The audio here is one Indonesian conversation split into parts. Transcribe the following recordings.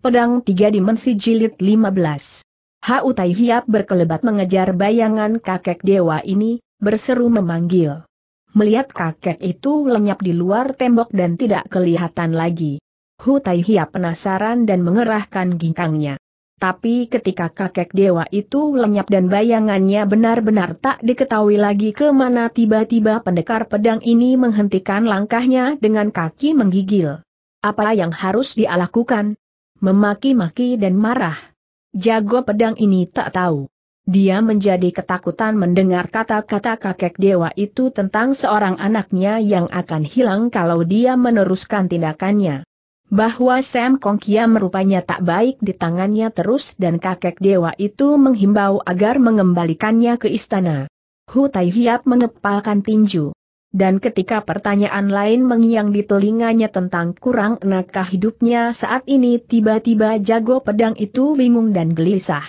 Pedang Tiga Dimensi Jilid 15 Hau Tai Hiap berkelebat mengejar bayangan kakek dewa ini, berseru memanggil. Melihat kakek itu lenyap di luar tembok dan tidak kelihatan lagi. Hu Tai Hiap penasaran dan mengerahkan ginkangnya. Tapi ketika kakek dewa itu lenyap dan bayangannya benar-benar tak diketahui lagi kemana tiba-tiba pendekar pedang ini menghentikan langkahnya dengan kaki menggigil. Apa yang harus dia lakukan? memaki-maki dan marah. Jago pedang ini tak tahu. Dia menjadi ketakutan mendengar kata-kata kakek dewa itu tentang seorang anaknya yang akan hilang kalau dia meneruskan tindakannya. Bahwa Sam Kongkia merupanya tak baik di tangannya terus dan kakek dewa itu menghimbau agar mengembalikannya ke istana. Hu Tai Hiap mengepalkan tinju. Dan ketika pertanyaan lain mengiang di telinganya tentang kurang enakkah hidupnya saat ini tiba-tiba jago pedang itu bingung dan gelisah.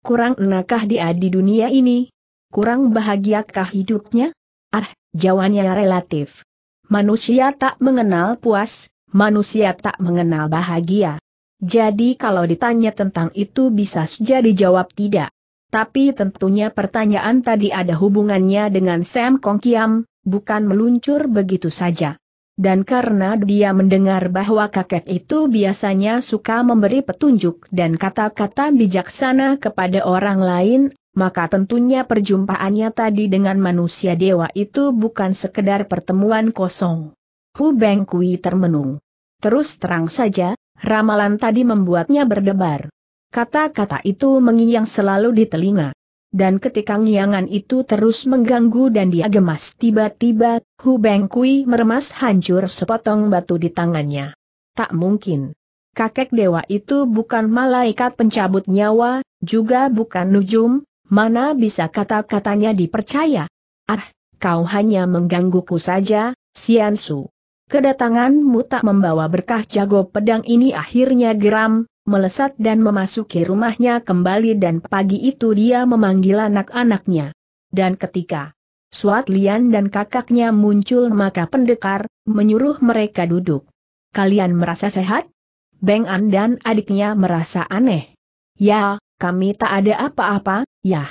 Kurang enakkah dia di dunia ini? Kurang bahagiakah hidupnya? Ah, jawabannya relatif. Manusia tak mengenal puas, manusia tak mengenal bahagia. Jadi kalau ditanya tentang itu bisa saja dijawab tidak. Tapi tentunya pertanyaan tadi ada hubungannya dengan Sam Kong Kiam, bukan meluncur begitu saja. Dan karena dia mendengar bahwa kakek itu biasanya suka memberi petunjuk dan kata-kata bijaksana kepada orang lain, maka tentunya perjumpaannya tadi dengan manusia dewa itu bukan sekedar pertemuan kosong. Hu Beng Kui termenung. Terus terang saja, ramalan tadi membuatnya berdebar. Kata-kata itu mengiyang selalu di telinga dan ketika ngiangan itu terus mengganggu dan dia gemas tiba-tiba, Hu Beng Kui meremas hancur sepotong batu di tangannya. Tak mungkin. Kakek dewa itu bukan malaikat pencabut nyawa, juga bukan nujum, mana bisa kata-katanya dipercaya. Ah, kau hanya menggangguku saja, Su. Kedatanganmu tak membawa berkah jago pedang ini akhirnya geram, melesat dan memasuki rumahnya kembali dan pagi itu dia memanggil anak-anaknya. Dan ketika Suat Lian dan kakaknya muncul maka pendekar, menyuruh mereka duduk. Kalian merasa sehat? Beng An dan adiknya merasa aneh. Ya, kami tak ada apa-apa, yah.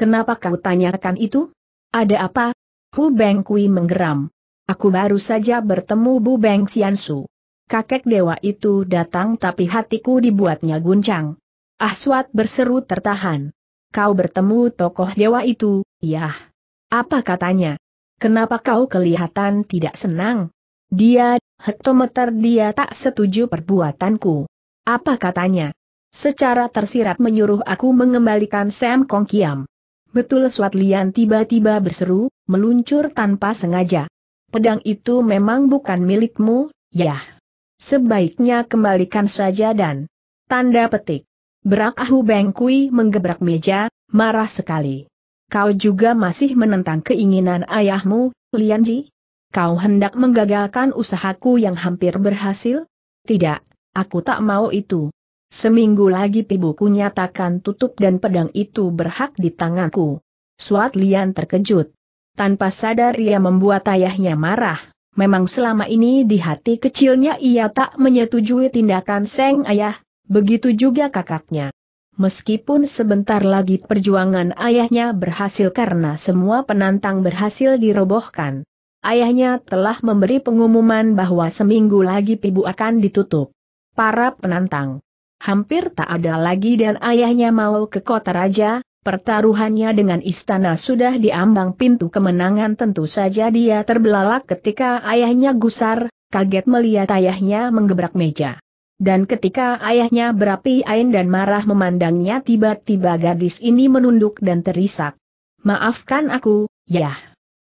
Kenapa kau tanyakan itu? Ada apa? Hu Beng Kui menggeram. Aku baru saja bertemu Bu Beng Xiansu kakek dewa itu datang tapi hatiku dibuatnya guncang. Aswat berseru tertahan. Kau bertemu tokoh dewa itu, yah. Apa katanya? Kenapa kau kelihatan tidak senang? Dia, hektometer dia tak setuju perbuatanku. Apa katanya? Secara tersirat menyuruh aku mengembalikan Sam Kong Kiam. Betul Swat Lian tiba-tiba berseru, meluncur tanpa sengaja. Pedang itu memang bukan milikmu, yah. Sebaiknya kembalikan saja dan tanda petik. Berak Ahu Bengkui menggebrak meja, marah sekali. Kau juga masih menentang keinginan ayahmu, Lianji? Kau hendak menggagalkan usahaku yang hampir berhasil? Tidak, aku tak mau itu. Seminggu lagi pibuku nyatakan tutup dan pedang itu berhak di tanganku. Suat Lian terkejut. Tanpa sadar ia membuat ayahnya marah memang selama ini di hati kecilnya ia tak menyetujui tindakan Seng Ayah, begitu juga kakaknya. Meskipun sebentar lagi perjuangan ayahnya berhasil karena semua penantang berhasil dirobohkan. Ayahnya telah memberi pengumuman bahwa seminggu lagi pibu akan ditutup. Para penantang hampir tak ada lagi dan ayahnya mau ke kota raja, Pertaruhannya dengan istana sudah diambang pintu kemenangan tentu saja dia terbelalak ketika ayahnya gusar, kaget melihat ayahnya menggebrak meja. Dan ketika ayahnya berapi ain dan marah memandangnya tiba-tiba gadis ini menunduk dan terisak. Maafkan aku, yah.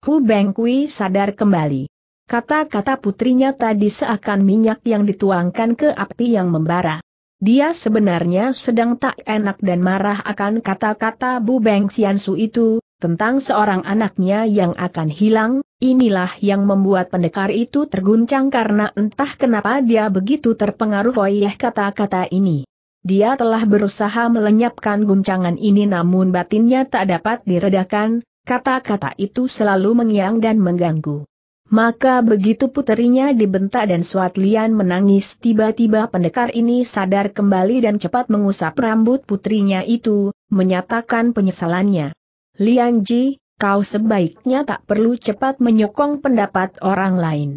Hu Bengkui sadar kembali. Kata-kata putrinya tadi seakan minyak yang dituangkan ke api yang membara. Dia sebenarnya sedang tak enak dan marah akan kata-kata Bu Beng Xiansu itu, tentang seorang anaknya yang akan hilang, inilah yang membuat pendekar itu terguncang karena entah kenapa dia begitu terpengaruh oleh kata-kata ini. Dia telah berusaha melenyapkan guncangan ini namun batinnya tak dapat diredakan, kata-kata itu selalu mengiang dan mengganggu. Maka begitu puterinya dibentak dan Suat Lian menangis tiba-tiba pendekar ini sadar kembali dan cepat mengusap rambut putrinya itu, menyatakan penyesalannya. Lian Ji, kau sebaiknya tak perlu cepat menyokong pendapat orang lain.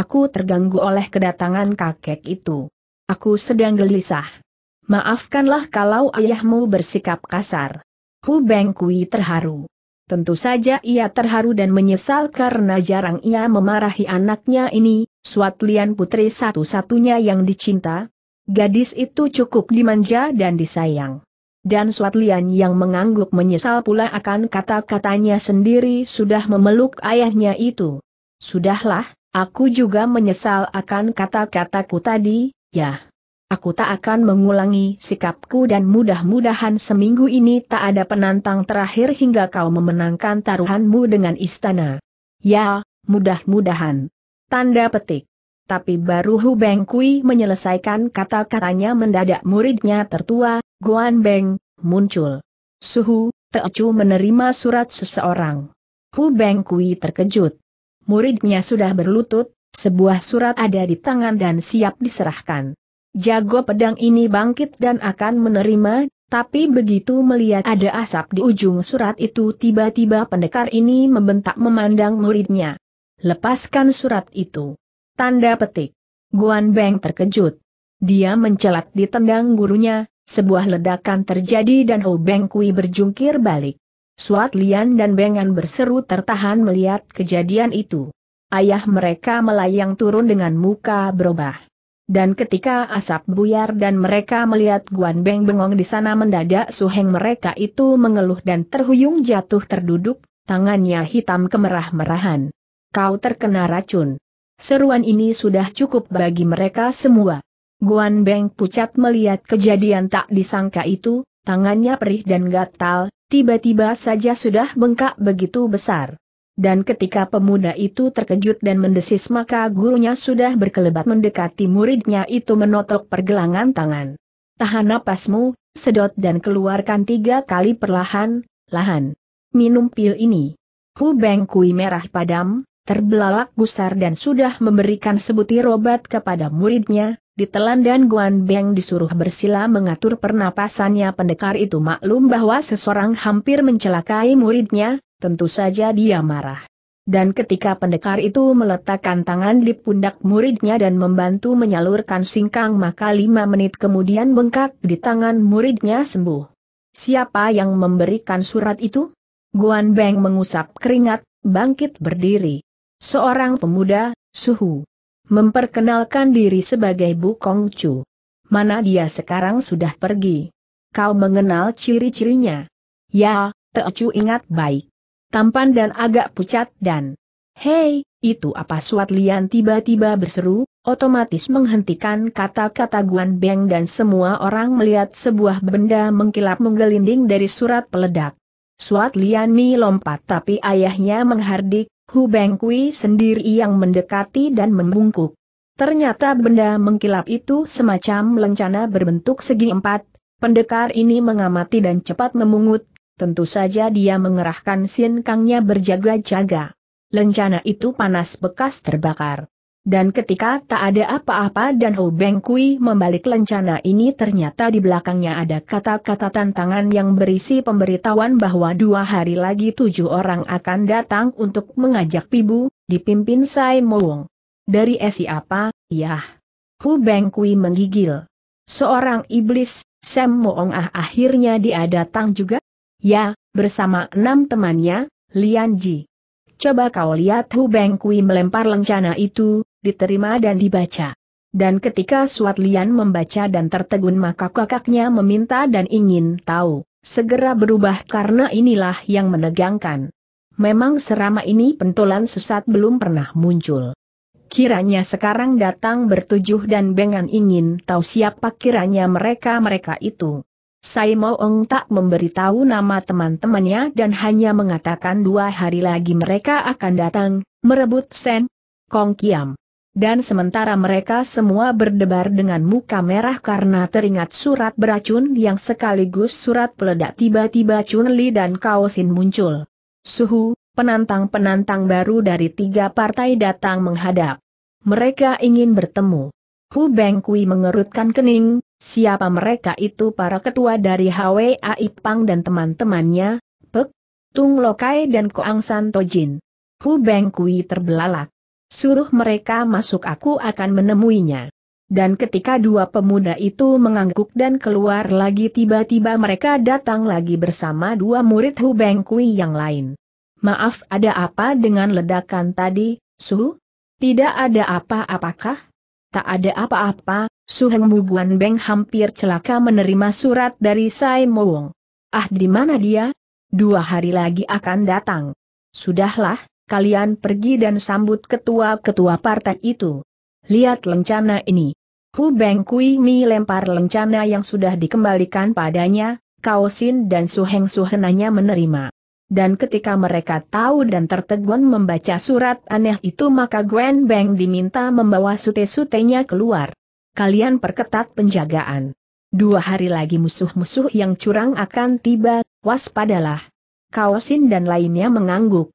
Aku terganggu oleh kedatangan kakek itu. Aku sedang gelisah. Maafkanlah kalau ayahmu bersikap kasar. Hu Beng Kui terharu. Tentu saja ia terharu dan menyesal karena jarang ia memarahi anaknya ini, Suatlian putri satu-satunya yang dicinta. Gadis itu cukup dimanja dan disayang. Dan Suatlian yang mengangguk menyesal pula akan kata-katanya sendiri sudah memeluk ayahnya itu. Sudahlah, aku juga menyesal akan kata-kataku tadi, ya. Aku tak akan mengulangi sikapku dan mudah-mudahan seminggu ini tak ada penantang terakhir hingga kau memenangkan taruhanmu dengan istana. Ya, mudah-mudahan. Tanda petik. Tapi baru Hu Beng Kui menyelesaikan kata-katanya mendadak muridnya tertua, Guan Beng, muncul. Suhu, Teocu menerima surat seseorang. Hu Beng Kui terkejut. Muridnya sudah berlutut, sebuah surat ada di tangan dan siap diserahkan. Jago pedang ini bangkit dan akan menerima, tapi begitu melihat ada asap di ujung surat itu tiba-tiba pendekar ini membentak memandang muridnya. Lepaskan surat itu. Tanda petik. Guan Beng terkejut. Dia mencelat ditendang gurunya, sebuah ledakan terjadi dan Ho Beng Kui berjungkir balik. Suat Lian dan Bengan berseru tertahan melihat kejadian itu. Ayah mereka melayang turun dengan muka berubah. Dan ketika asap buyar dan mereka melihat Guan Beng bengong di sana mendadak suheng mereka itu mengeluh dan terhuyung jatuh terduduk, tangannya hitam kemerah-merahan. Kau terkena racun. Seruan ini sudah cukup bagi mereka semua. Guan Beng pucat melihat kejadian tak disangka itu, tangannya perih dan gatal, tiba-tiba saja sudah bengkak begitu besar. Dan ketika pemuda itu terkejut dan mendesis maka gurunya sudah berkelebat mendekati muridnya itu menotok pergelangan tangan. Tahan napasmu, sedot dan keluarkan tiga kali perlahan, lahan. Minum pil ini. Hu Beng Kui merah padam, terbelalak gusar dan sudah memberikan sebutir obat kepada muridnya, ditelan dan Guan Beng disuruh bersila mengatur pernapasannya pendekar itu maklum bahwa seseorang hampir mencelakai muridnya, tentu saja dia marah. Dan ketika pendekar itu meletakkan tangan di pundak muridnya dan membantu menyalurkan singkang maka lima menit kemudian bengkak di tangan muridnya sembuh. Siapa yang memberikan surat itu? Guan Beng mengusap keringat, bangkit berdiri. Seorang pemuda, Suhu memperkenalkan diri sebagai Kong Chu. Mana dia sekarang sudah pergi? Kau mengenal ciri-cirinya? Ya, Chu ingat baik. Tampan dan agak pucat dan... Hei, itu apa Suat Lian tiba-tiba berseru, otomatis menghentikan kata-kata Guan Beng dan semua orang melihat sebuah benda mengkilap menggelinding dari surat peledak. Suat Lian Mi lompat tapi ayahnya menghardik, Hu Bengkui sendiri yang mendekati dan membungkuk. Ternyata benda mengkilap itu semacam lencana berbentuk segi empat, pendekar ini mengamati dan cepat memungut, tentu saja dia mengerahkan sin kangnya berjaga-jaga. Lencana itu panas bekas terbakar. Dan ketika tak ada apa-apa dan Ho Beng Kui membalik lencana ini ternyata di belakangnya ada kata-kata tantangan yang berisi pemberitahuan bahwa dua hari lagi tujuh orang akan datang untuk mengajak Pibu, dipimpin Sai Wong. Dari eh, siapa? apa, iya. yah. Hu Beng Kui menggigil. Seorang iblis, Sam Wong ah akhirnya dia datang juga? Ya, bersama enam temannya, Lian Ji. Coba kau lihat Hu Beng Kui melempar lencana itu, diterima dan dibaca. Dan ketika Suat Lian membaca dan tertegun maka kakaknya meminta dan ingin tahu, segera berubah karena inilah yang menegangkan. Memang serama ini pentolan sesat belum pernah muncul. Kiranya sekarang datang bertujuh dan Bengan ingin tahu siapa kiranya mereka-mereka itu. Saimo Ong tak memberitahu nama teman-temannya dan hanya mengatakan dua hari lagi mereka akan datang, merebut Sen Kong Kiam. Dan sementara mereka semua berdebar dengan muka merah karena teringat surat beracun yang sekaligus surat peledak tiba-tiba Chun Li dan Kaosin muncul. Suhu, penantang-penantang baru dari tiga partai datang menghadap. Mereka ingin bertemu. Hu Kui mengerutkan kening, siapa mereka itu para ketua dari HWA Ipang dan teman-temannya, Pek, Tung Lokai dan Koang Santojin. Hu Kui terbelalak. Suruh mereka masuk aku akan menemuinya. Dan ketika dua pemuda itu mengangguk dan keluar lagi tiba-tiba mereka datang lagi bersama dua murid Hu Kui yang lain. Maaf ada apa dengan ledakan tadi, Su? Tidak ada apa-apakah? Tak ada apa-apa, Su Heng Beng hampir celaka menerima surat dari Sai Wong. Ah di mana dia? Dua hari lagi akan datang. Sudahlah, kalian pergi dan sambut ketua-ketua partai itu. Lihat lencana ini. Hu Beng Kui Mi lempar lencana yang sudah dikembalikan padanya, Kao Sin dan Su Heng Su Henanya menerima. Dan ketika mereka tahu dan tertegun membaca surat aneh itu maka Gwen Beng diminta membawa sute-sutenya keluar. Kalian perketat penjagaan. Dua hari lagi musuh-musuh yang curang akan tiba, waspadalah. Kao Xin dan lainnya mengangguk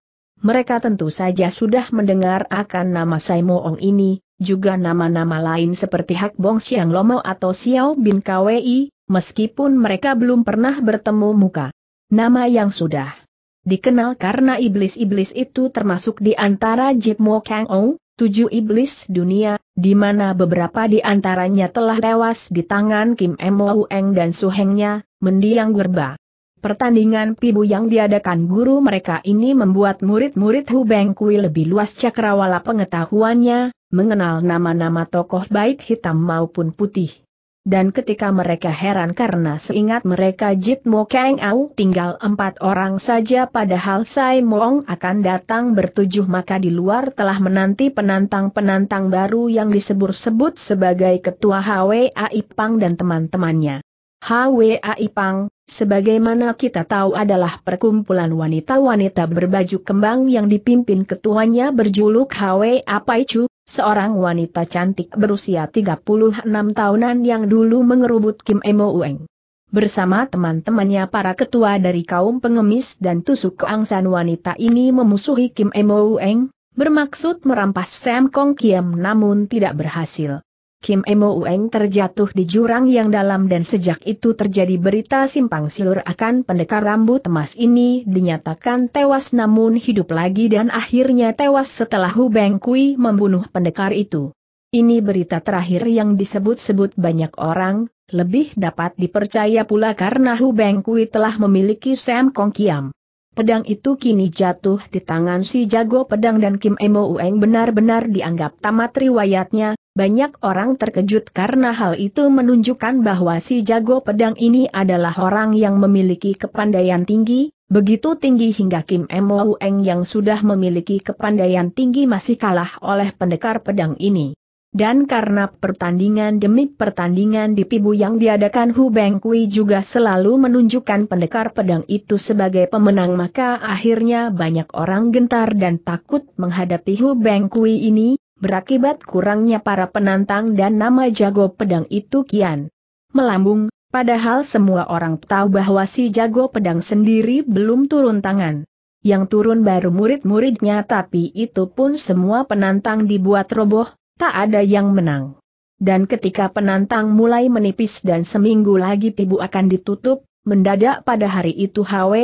mereka tentu saja sudah mendengar akan nama Saimo Ong ini, juga nama-nama lain seperti Hak Bong Siang Lomo atau Xiao Bin Kwei, meskipun mereka belum pernah bertemu muka. Nama yang sudah dikenal karena iblis-iblis itu termasuk di antara Jip Mo Kang Ou, tujuh iblis dunia, di mana beberapa di antaranya telah tewas di tangan Kim Mo Eng dan suhengnya, mendiang gerba. Pertandingan pibu yang diadakan guru mereka ini membuat murid-murid Hubeng Kui lebih luas cakrawala pengetahuannya, mengenal nama-nama tokoh baik hitam maupun putih. Dan ketika mereka heran karena seingat mereka Jit Mo Kang Au tinggal empat orang saja padahal Sai Moong akan datang bertujuh maka di luar telah menanti penantang-penantang baru yang disebut-sebut sebagai ketua HWA Ipang dan teman-temannya. HWA Ipang, Sebagaimana kita tahu adalah perkumpulan wanita-wanita berbaju kembang yang dipimpin ketuanya berjuluk Hwe Apaichu, seorang wanita cantik berusia 36 tahunan yang dulu mengerubut Kim Emo Ueng. Bersama teman-temannya para ketua dari kaum pengemis dan tusuk keangsan wanita ini memusuhi Kim Emo Ueng, bermaksud merampas Sam Kong Kiem namun tidak berhasil. Kim Emo Ueng terjatuh di jurang yang dalam dan sejak itu terjadi berita simpang siur akan pendekar rambut emas ini dinyatakan tewas namun hidup lagi dan akhirnya tewas setelah Hu Beng Kui membunuh pendekar itu. Ini berita terakhir yang disebut-sebut banyak orang, lebih dapat dipercaya pula karena Hu Beng Kui telah memiliki Sam Kong Kiam. Pedang itu kini jatuh di tangan si jago pedang dan Kim Emo Ueng benar-benar dianggap tamat riwayatnya, banyak orang terkejut karena hal itu menunjukkan bahwa si jago pedang ini adalah orang yang memiliki kepandaian tinggi, begitu tinggi hingga Kim Mo Eng yang sudah memiliki kepandaian tinggi masih kalah oleh pendekar pedang ini. Dan karena pertandingan demi pertandingan di Pibu yang diadakan Hu Beng Kui juga selalu menunjukkan pendekar pedang itu sebagai pemenang maka akhirnya banyak orang gentar dan takut menghadapi Hu Beng Kui ini, Berakibat kurangnya para penantang dan nama jago pedang itu kian melambung, padahal semua orang tahu bahwa si jago pedang sendiri belum turun tangan. Yang turun baru murid-muridnya tapi itu pun semua penantang dibuat roboh, tak ada yang menang. Dan ketika penantang mulai menipis dan seminggu lagi pibu akan ditutup, mendadak pada hari itu Hwa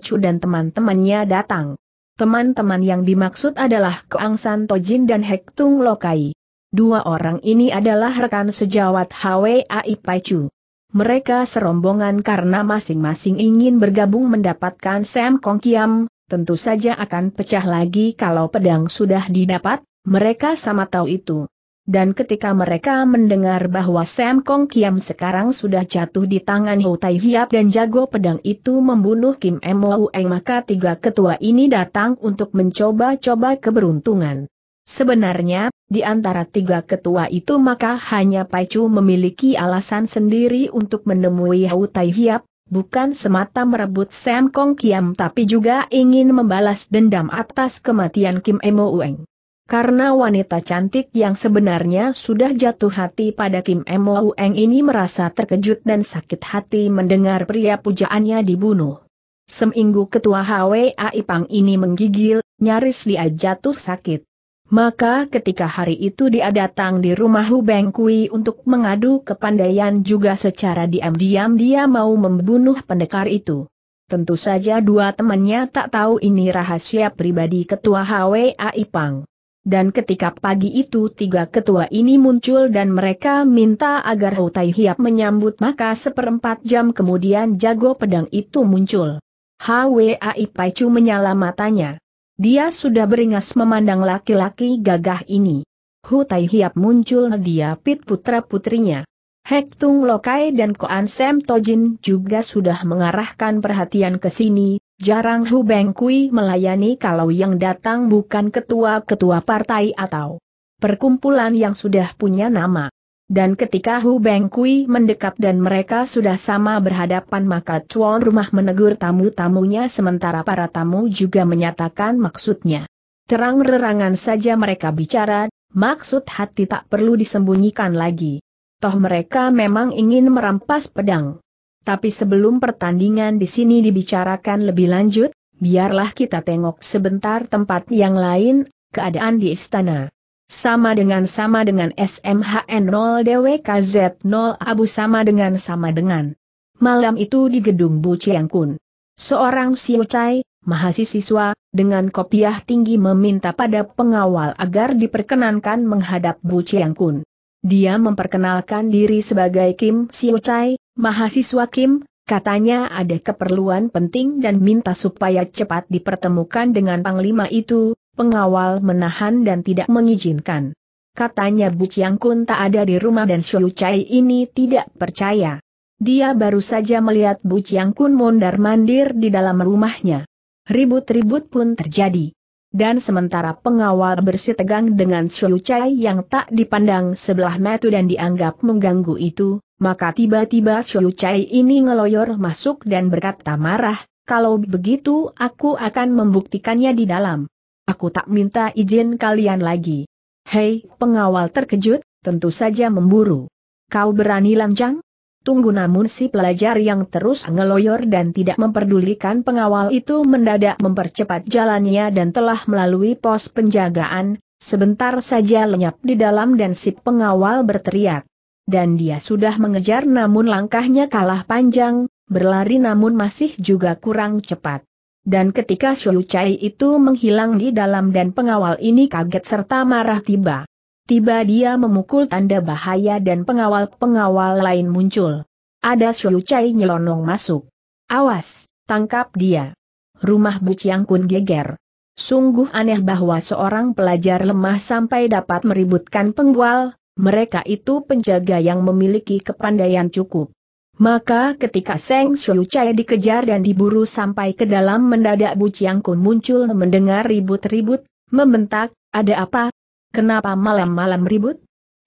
Chu dan teman-temannya datang. Teman-teman yang dimaksud adalah Koang San Tojin dan Hektung Lokai. Dua orang ini adalah rekan sejawat HWAI Paicu. Mereka serombongan karena masing-masing ingin bergabung mendapatkan Sam Kong Kiam, tentu saja akan pecah lagi kalau pedang sudah didapat, mereka sama tahu itu. Dan ketika mereka mendengar bahwa Sam Kong Kiam sekarang sudah jatuh di tangan Hou Tai Hiap dan jago pedang itu membunuh Kim Mo Eng maka tiga ketua ini datang untuk mencoba-coba keberuntungan. Sebenarnya, di antara tiga ketua itu maka hanya Pai Chu memiliki alasan sendiri untuk menemui Hou Tai Hiap, bukan semata merebut Sam Kong Kiam tapi juga ingin membalas dendam atas kematian Kim Mo Eng. Karena wanita cantik yang sebenarnya sudah jatuh hati pada Kim Emo Eng ini merasa terkejut dan sakit hati mendengar pria pujaannya dibunuh. Seminggu ketua HWA Ipang ini menggigil, nyaris dia jatuh sakit. Maka ketika hari itu dia datang di rumah Hubeng Kui untuk mengadu kepandaian juga secara diam-diam dia mau membunuh pendekar itu. Tentu saja dua temannya tak tahu ini rahasia pribadi ketua HWA Ipang. Dan ketika pagi itu tiga ketua ini muncul dan mereka minta agar Hutai Hiap menyambut maka seperempat jam kemudian jago pedang itu muncul. HWAI Paicu menyala matanya. Dia sudah beringas memandang laki-laki gagah ini. Hutai Hiap muncul dia pit putra-putrinya. Hektung Lokai dan Koan Sam Tojin juga sudah mengarahkan perhatian ke sini, Jarang Hu Beng Kui melayani kalau yang datang bukan ketua-ketua partai atau perkumpulan yang sudah punya nama. Dan ketika Hu Beng Kui mendekat dan mereka sudah sama berhadapan maka tuan rumah menegur tamu-tamunya sementara para tamu juga menyatakan maksudnya. Terang-rerangan saja mereka bicara, maksud hati tak perlu disembunyikan lagi. Toh mereka memang ingin merampas pedang. Tapi sebelum pertandingan di sini dibicarakan lebih lanjut, biarlah kita tengok sebentar tempat yang lain, keadaan di istana. Sama dengan sama dengan SMHN 0 DWKZ 0 Abu sama dengan sama dengan. Malam itu di gedung Bu Ciangkun. Seorang Siucai, mahasiswa, dengan kopiah tinggi meminta pada pengawal agar diperkenankan menghadap Bu Ciangkun. Dia memperkenalkan diri sebagai Kim Siucai, Mahasiswa Kim, katanya ada keperluan penting dan minta supaya cepat dipertemukan dengan panglima itu, pengawal menahan dan tidak mengizinkan. Katanya Bu Chiang Kun tak ada di rumah dan Shou Chai ini tidak percaya. Dia baru saja melihat Bu Chiang Kun mondar-mandir di dalam rumahnya. Ribut-ribut pun terjadi. Dan sementara pengawal bersitegang dengan Shou Chai yang tak dipandang sebelah mata dan dianggap mengganggu itu, maka tiba-tiba Xiu Chai ini ngeloyor masuk dan berkata marah, kalau begitu aku akan membuktikannya di dalam. Aku tak minta izin kalian lagi. Hei, pengawal terkejut, tentu saja memburu. Kau berani lancang? Tunggu namun si pelajar yang terus ngeloyor dan tidak memperdulikan pengawal itu mendadak mempercepat jalannya dan telah melalui pos penjagaan, sebentar saja lenyap di dalam dan si pengawal berteriak dan dia sudah mengejar namun langkahnya kalah panjang, berlari namun masih juga kurang cepat. Dan ketika Xiu Chai itu menghilang di dalam dan pengawal ini kaget serta marah tiba. Tiba dia memukul tanda bahaya dan pengawal-pengawal lain muncul. Ada Xiu Chai nyelonong masuk. Awas, tangkap dia. Rumah Bu Chiang Kun geger. Sungguh aneh bahwa seorang pelajar lemah sampai dapat meributkan penggual, mereka itu penjaga yang memiliki kepandaian cukup. Maka ketika Seng Xiu Chai dikejar dan diburu sampai ke dalam mendadak Bu Chiang Kun muncul mendengar ribut-ribut, membentak, ada apa? Kenapa malam-malam ribut?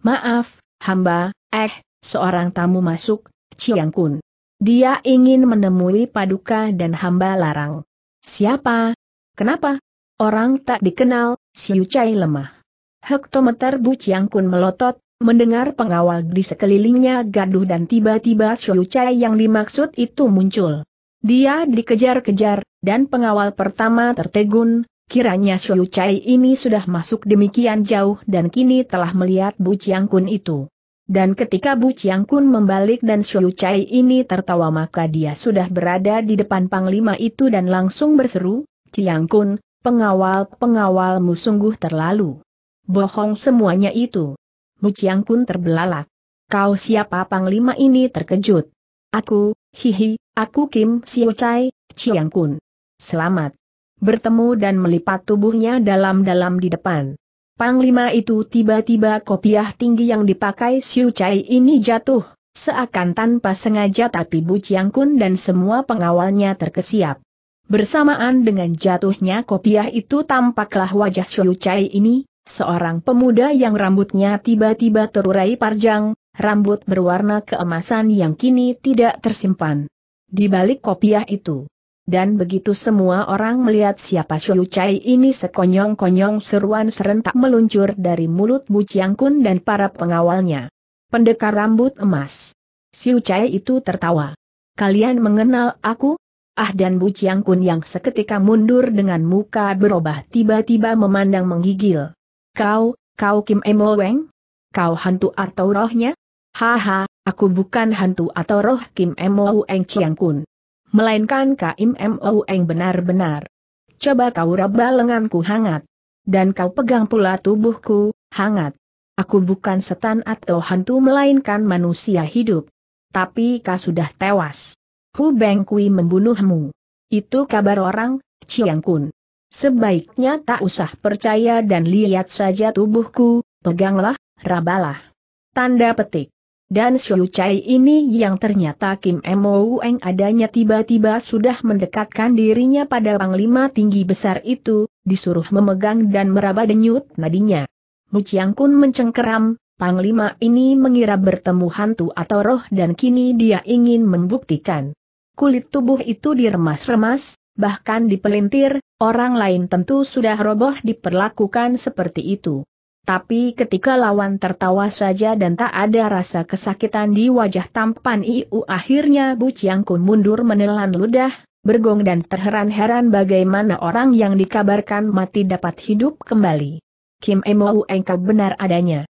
Maaf, hamba, eh, seorang tamu masuk, Chiang Kun. Dia ingin menemui Paduka dan hamba larang. Siapa? Kenapa? Orang tak dikenal, Siu Chai lemah. Hektometer Bu Chiang Kun melotot, mendengar pengawal di sekelilingnya gaduh dan tiba-tiba Xiu Chai yang dimaksud itu muncul. Dia dikejar-kejar, dan pengawal pertama tertegun, kiranya Xiu Chai ini sudah masuk demikian jauh dan kini telah melihat Bu Chiang Kun itu. Dan ketika Bu Chiang Kun membalik dan Xiu Chai ini tertawa maka dia sudah berada di depan panglima itu dan langsung berseru, Chiang Kun, pengawal-pengawalmu sungguh terlalu Bohong semuanya itu. Mu Chiang Kun terbelalak. Kau siapa panglima ini terkejut? Aku, hihi, aku Kim Siu Chai, Chiang Kun. Selamat. Bertemu dan melipat tubuhnya dalam-dalam di depan. Panglima itu tiba-tiba kopiah tinggi yang dipakai Siu Chai ini jatuh, seakan tanpa sengaja tapi Bu Chiang Kun dan semua pengawalnya terkesiap. Bersamaan dengan jatuhnya kopiah itu tampaklah wajah Siu Chai ini, seorang pemuda yang rambutnya tiba-tiba terurai parjang, rambut berwarna keemasan yang kini tidak tersimpan. Di balik kopiah itu. Dan begitu semua orang melihat siapa Xiu Chai ini sekonyong-konyong seruan serentak meluncur dari mulut Bu Chiang Kun dan para pengawalnya. Pendekar rambut emas. Xiu Chai itu tertawa. Kalian mengenal aku? Ah dan Bu Chiang Kun yang seketika mundur dengan muka berubah tiba-tiba memandang menggigil. Kau, kau Kim Emo Weng? Kau hantu atau rohnya? Haha, aku bukan hantu atau roh Kim Emo Weng Chiang Kun. Melainkan Kim Emo Weng benar-benar. Coba kau raba lenganku hangat. Dan kau pegang pula tubuhku, hangat. Aku bukan setan atau hantu melainkan manusia hidup. Tapi kau sudah tewas. Hu Beng Kui membunuhmu. Itu kabar orang, Chiang Kun. Sebaiknya tak usah percaya dan lihat saja tubuhku, peganglah, rabalah. Tanda petik. Dan Xiu Chai ini yang ternyata Kim Mo Eng adanya tiba-tiba sudah mendekatkan dirinya pada panglima tinggi besar itu, disuruh memegang dan meraba denyut nadinya. Mu Chiang Kun mencengkeram, panglima ini mengira bertemu hantu atau roh dan kini dia ingin membuktikan. Kulit tubuh itu diremas-remas, bahkan di pelintir, orang lain tentu sudah roboh diperlakukan seperti itu. Tapi ketika lawan tertawa saja dan tak ada rasa kesakitan di wajah tampan Iu akhirnya Bu Chiang Kun mundur menelan ludah, bergong dan terheran-heran bagaimana orang yang dikabarkan mati dapat hidup kembali. Kim Emou engkau benar adanya.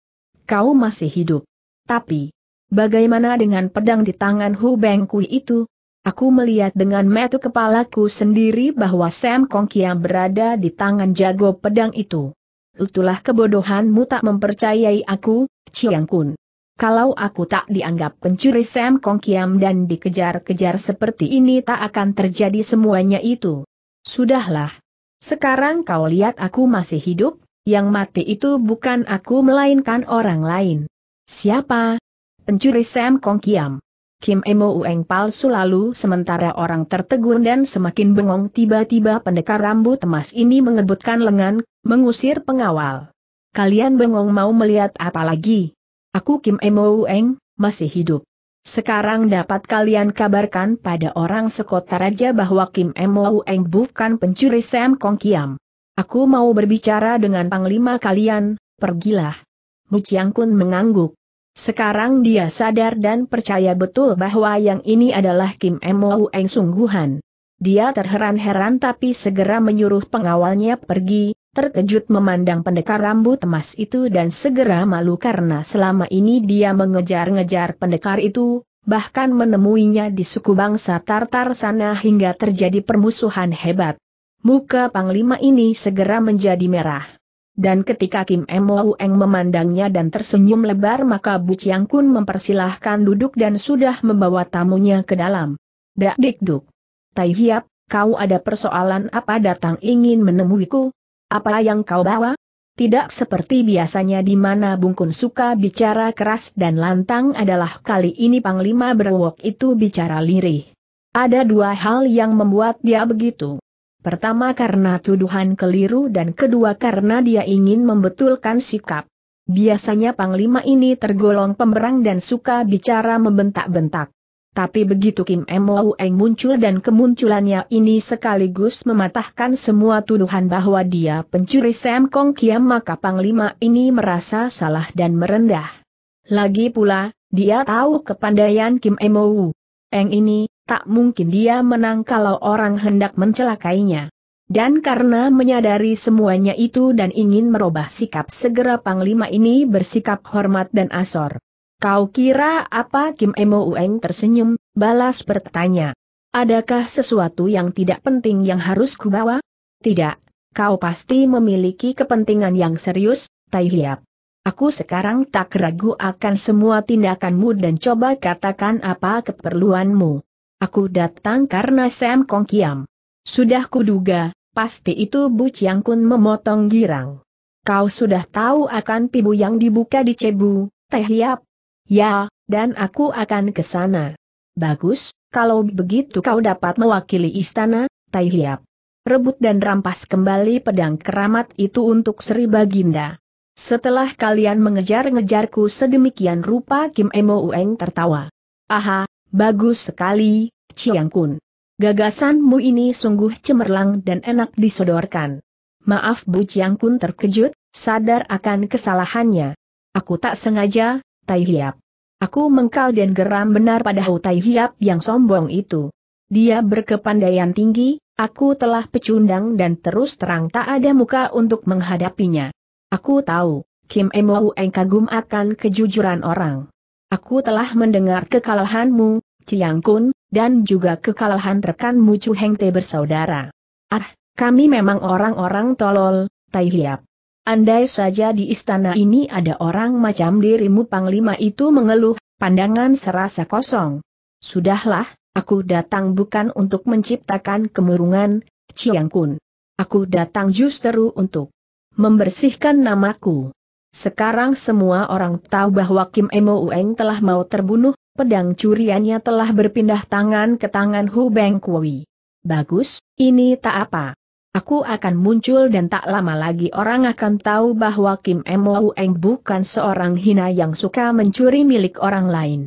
Kau masih hidup. Tapi, bagaimana dengan pedang di tangan Hu Beng Kui itu? Aku melihat dengan metu kepalaku sendiri bahwa Sam Kong Kia berada di tangan jago pedang itu. Itulah kebodohanmu tak mempercayai aku, Chiang Kun. Kalau aku tak dianggap pencuri Sam Kong Kiam dan dikejar-kejar seperti ini tak akan terjadi semuanya itu. Sudahlah. Sekarang kau lihat aku masih hidup, yang mati itu bukan aku melainkan orang lain. Siapa? Pencuri Sam Kong Kiam. Kim Emo Ueng palsu lalu sementara orang tertegun dan semakin bengong tiba-tiba pendekar rambut emas ini mengebutkan lengan, mengusir pengawal. Kalian bengong mau melihat apa lagi? Aku Kim Emo Ueng, masih hidup. Sekarang dapat kalian kabarkan pada orang sekota raja bahwa Kim Emo Ueng bukan pencuri Sam Kong Kiam. Aku mau berbicara dengan panglima kalian, pergilah. Mu Chiang Kun mengangguk. Sekarang dia sadar dan percaya betul bahwa yang ini adalah Kim Emo Eng sungguhan. Dia terheran-heran tapi segera menyuruh pengawalnya pergi, terkejut memandang pendekar rambut emas itu dan segera malu karena selama ini dia mengejar-ngejar pendekar itu, bahkan menemuinya di suku bangsa Tartar sana hingga terjadi permusuhan hebat. Muka Panglima ini segera menjadi merah. Dan ketika Kim Mo Eng memandangnya dan tersenyum lebar maka Bu Chiang Kun mempersilahkan duduk dan sudah membawa tamunya ke dalam. Dak dik duk. Tai hiap, kau ada persoalan apa datang ingin menemuiku? Apa yang kau bawa? Tidak seperti biasanya di mana Bungkun suka bicara keras dan lantang adalah kali ini Panglima Berwok itu bicara lirih. Ada dua hal yang membuat dia begitu. Pertama karena tuduhan keliru dan kedua karena dia ingin membetulkan sikap. Biasanya Panglima ini tergolong pemberang dan suka bicara membentak-bentak. Tapi begitu Kim Mou Eng muncul dan kemunculannya ini sekaligus mematahkan semua tuduhan bahwa dia pencuri Sam Kong Kiam maka Panglima ini merasa salah dan merendah. Lagi pula, dia tahu kepandaian Kim Mou Eng ini, tak mungkin dia menang kalau orang hendak mencelakainya. Dan karena menyadari semuanya itu dan ingin merubah sikap segera Panglima ini bersikap hormat dan asor. Kau kira apa Kim Emo Ueng tersenyum, balas bertanya. Adakah sesuatu yang tidak penting yang harus kubawa? Tidak, kau pasti memiliki kepentingan yang serius, Tai Hiap. Aku sekarang tak ragu akan semua tindakanmu dan coba katakan apa keperluanmu. Aku datang karena Sam Kong Kiam. Sudah kuduga, pasti itu Bu Chiang Kun memotong girang. Kau sudah tahu akan pibu yang dibuka di Cebu, Teh Hiap? Ya, dan aku akan ke sana. Bagus, kalau begitu kau dapat mewakili istana, Teh Hiap. Rebut dan rampas kembali pedang keramat itu untuk Sri Baginda. Setelah kalian mengejar-ngejarku sedemikian rupa Kim Emo Ueng tertawa. Aha, bagus sekali, Chiang Kun. Gagasanmu ini sungguh cemerlang dan enak disodorkan. Maaf Bu Chiang Kun terkejut, sadar akan kesalahannya. Aku tak sengaja, Tai Hiap. Aku mengkal dan geram benar pada Hou Tai Hiap yang sombong itu. Dia berkepandaian tinggi, aku telah pecundang dan terus terang tak ada muka untuk menghadapinya. Aku tahu, Kim Emou Eng kagum akan kejujuran orang. Aku telah mendengar kekalahanmu, Ciang Kun, dan juga kekalahan rekan Chu Hengte bersaudara. Ah, kami memang orang-orang tolol, Tai Hiap. Andai saja di istana ini ada orang macam dirimu Panglima itu mengeluh, pandangan serasa kosong. Sudahlah, aku datang bukan untuk menciptakan kemurungan, Chiang Kun. Aku datang justru untuk membersihkan namaku. Sekarang semua orang tahu bahwa Kim Emo Ueng telah mau terbunuh, pedang curiannya telah berpindah tangan ke tangan Hu Beng Kui. Bagus, ini tak apa. Aku akan muncul dan tak lama lagi orang akan tahu bahwa Kim Mo Eng bukan seorang hina yang suka mencuri milik orang lain.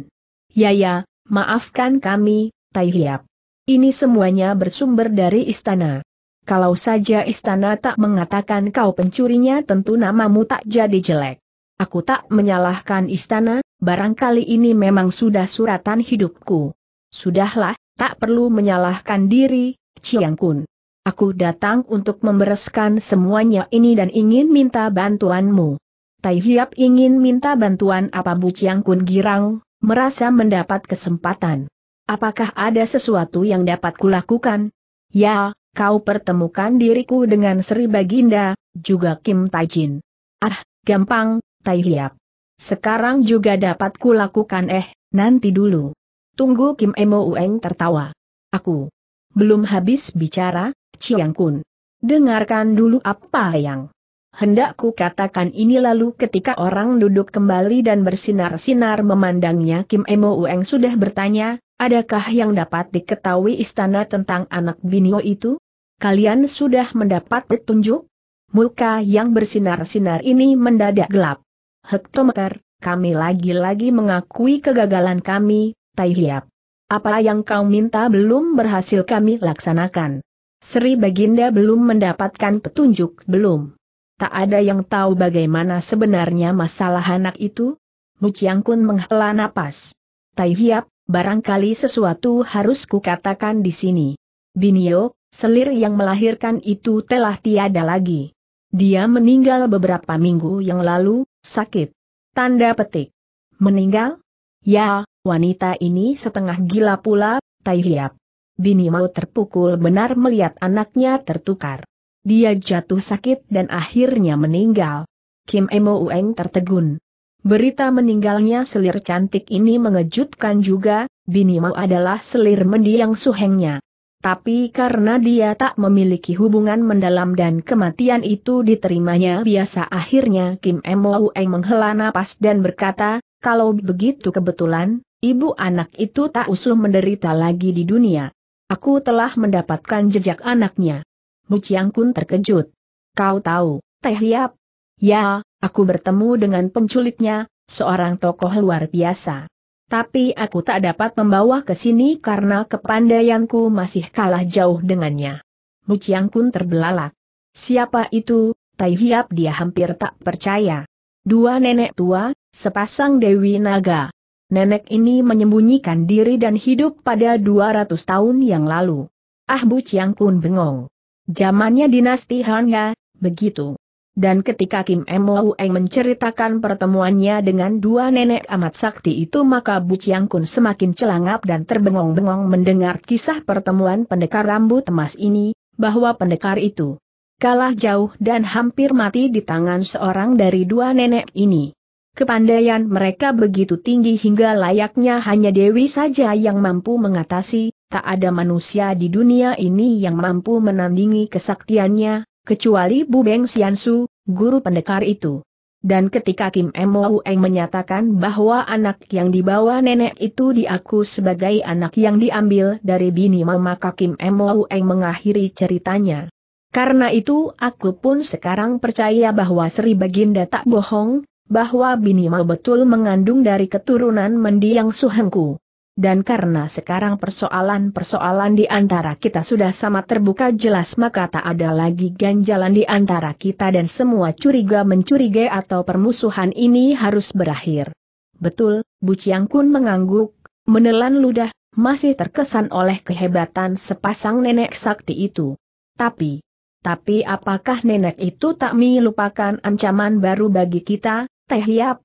Ya ya, maafkan kami, Tai Hiap. Ini semuanya bersumber dari istana. Kalau saja istana tak mengatakan kau pencurinya tentu namamu tak jadi jelek. Aku tak menyalahkan istana, barangkali ini memang sudah suratan hidupku. Sudahlah, tak perlu menyalahkan diri, Chiang Kun. Aku datang untuk membereskan semuanya ini dan ingin minta bantuanmu. Tai Hiap ingin minta bantuan apa Bu Chiang Kun girang, merasa mendapat kesempatan. Apakah ada sesuatu yang dapat kulakukan? Ya, kau pertemukan diriku dengan Sri Baginda, juga Kim Tai Jin. Ah, gampang, Tai Hiap. Sekarang juga dapat kulakukan eh, nanti dulu. Tunggu Kim Emo Ueng tertawa. Aku belum habis bicara, Chiang Kun. Dengarkan dulu apa yang hendak ku katakan ini lalu ketika orang duduk kembali dan bersinar-sinar memandangnya Kim Emo Ueng sudah bertanya, adakah yang dapat diketahui istana tentang anak Binio itu? Kalian sudah mendapat petunjuk? Muka yang bersinar-sinar ini mendadak gelap. Hektometer, kami lagi-lagi mengakui kegagalan kami, Tai Hiap. Apa yang kau minta belum berhasil kami laksanakan. Sri Baginda belum mendapatkan petunjuk belum. Tak ada yang tahu bagaimana sebenarnya masalah anak itu? Mu Chiang Kun menghela napas. Tai Hiap, barangkali sesuatu harus kukatakan di sini. Binio, selir yang melahirkan itu telah tiada lagi. Dia meninggal beberapa minggu yang lalu, Sakit. Tanda petik. Meninggal? Ya, wanita ini setengah gila pula, Tai Hiap. Bini mau terpukul benar melihat anaknya tertukar. Dia jatuh sakit dan akhirnya meninggal. Kim Emo Ueng tertegun. Berita meninggalnya selir cantik ini mengejutkan juga, Bini Mau adalah selir mendiang suhengnya. Tapi karena dia tak memiliki hubungan mendalam dan kematian itu diterimanya biasa akhirnya Kim Emo Eng menghela napas dan berkata, kalau begitu kebetulan, ibu anak itu tak usul menderita lagi di dunia. Aku telah mendapatkan jejak anaknya. Mu Chiang Kun terkejut. Kau tahu, Teh Yap? Ya, aku bertemu dengan penculiknya, seorang tokoh luar biasa tapi aku tak dapat membawa ke sini karena kepandaianku masih kalah jauh dengannya. Bu Chiang Kun terbelalak. Siapa itu? Tai Hiap dia hampir tak percaya. Dua nenek tua, sepasang Dewi Naga. Nenek ini menyembunyikan diri dan hidup pada 200 tahun yang lalu. Ah Bu Chiang Kun bengong. Zamannya dinasti ya, begitu. Dan ketika Kim Mo Eng menceritakan pertemuannya dengan dua nenek amat sakti itu maka Bu Chiang Kun semakin celangap dan terbengong-bengong mendengar kisah pertemuan pendekar rambut emas ini, bahwa pendekar itu kalah jauh dan hampir mati di tangan seorang dari dua nenek ini. Kepandaian mereka begitu tinggi hingga layaknya hanya Dewi saja yang mampu mengatasi, tak ada manusia di dunia ini yang mampu menandingi kesaktiannya, kecuali Bu Beng Xiansu, guru pendekar itu. Dan ketika Kim Mo Ueng menyatakan bahwa anak yang dibawa nenek itu diaku sebagai anak yang diambil dari bini maka Kim Mo Ueng mengakhiri ceritanya. Karena itu aku pun sekarang percaya bahwa Sri Baginda tak bohong, bahwa bini mau betul mengandung dari keturunan mendiang suhengku. Dan karena sekarang persoalan-persoalan di antara kita sudah sama terbuka jelas maka tak ada lagi ganjalan di antara kita dan semua curiga mencurigai atau permusuhan ini harus berakhir. Betul, Bu Chiang Kun mengangguk, menelan ludah, masih terkesan oleh kehebatan sepasang nenek sakti itu. Tapi, tapi apakah nenek itu tak melupakan ancaman baru bagi kita, Teh Yap?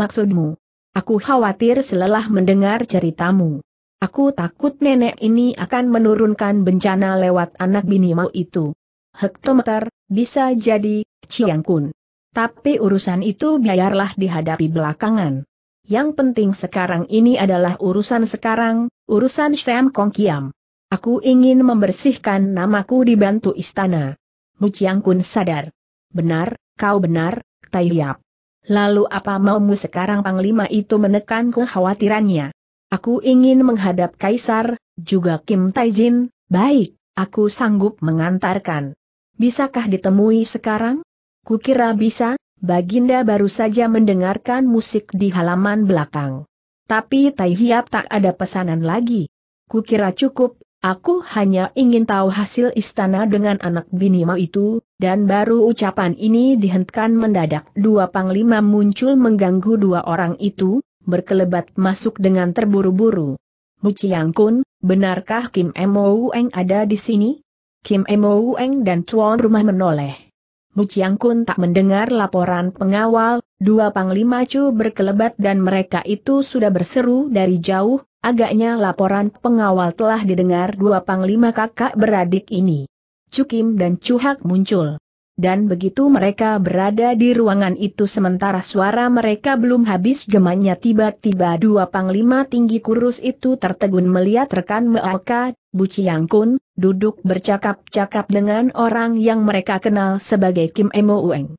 Maksudmu? Aku khawatir selelah mendengar ceritamu. Aku takut nenek ini akan menurunkan bencana lewat anak bini binimau itu. Hektometer, bisa jadi, Ciangkun. Kun. Tapi urusan itu biarlah dihadapi belakangan. Yang penting sekarang ini adalah urusan sekarang, urusan Sam Kong Kiam. Aku ingin membersihkan namaku dibantu istana. Mu Ciangkun Kun sadar. Benar, kau benar, Tai Yap. Lalu apa maumu sekarang Panglima itu menekan kekhawatirannya. Aku ingin menghadap Kaisar, juga Kim Taijin, baik, aku sanggup mengantarkan. Bisakah ditemui sekarang? Kukira bisa, Baginda baru saja mendengarkan musik di halaman belakang. Tapi Tai Hiap tak ada pesanan lagi. Kukira cukup, Aku hanya ingin tahu hasil istana dengan anak bini mau itu, dan baru ucapan ini dihentikan mendadak. Dua panglima muncul mengganggu dua orang itu, berkelebat masuk dengan terburu-buru. Muciang Kun, benarkah Kim Mo Ueng ada di sini? Kim Mo Ueng dan tuan rumah menoleh. Muciang Kun tak mendengar laporan pengawal, Dua panglima cu berkelebat dan mereka itu sudah berseru dari jauh, agaknya laporan pengawal telah didengar dua panglima kakak beradik ini. Cukim dan Cuhak muncul. Dan begitu mereka berada di ruangan itu sementara suara mereka belum habis gemanya tiba-tiba dua panglima tinggi kurus itu tertegun melihat rekan Bu Chiang Kun, duduk bercakap-cakap dengan orang yang mereka kenal sebagai Kim Emo Ueng.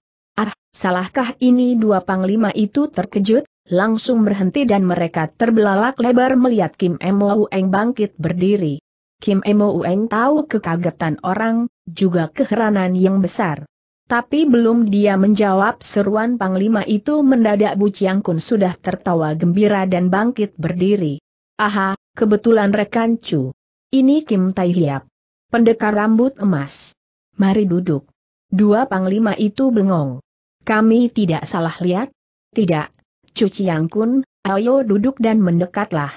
Salahkah ini dua panglima itu terkejut, langsung berhenti dan mereka terbelalak lebar melihat Kim Emo Ueng bangkit berdiri. Kim Emo Ueng tahu kekagetan orang, juga keheranan yang besar. Tapi belum dia menjawab seruan panglima itu mendadak Bu Chiang Kun sudah tertawa gembira dan bangkit berdiri. Aha, kebetulan rekan Chu. Ini Kim Tai Hiap. Pendekar rambut emas. Mari duduk. Dua panglima itu bengong. Kami tidak salah lihat? Tidak. Cuci yang kun, ayo duduk dan mendekatlah.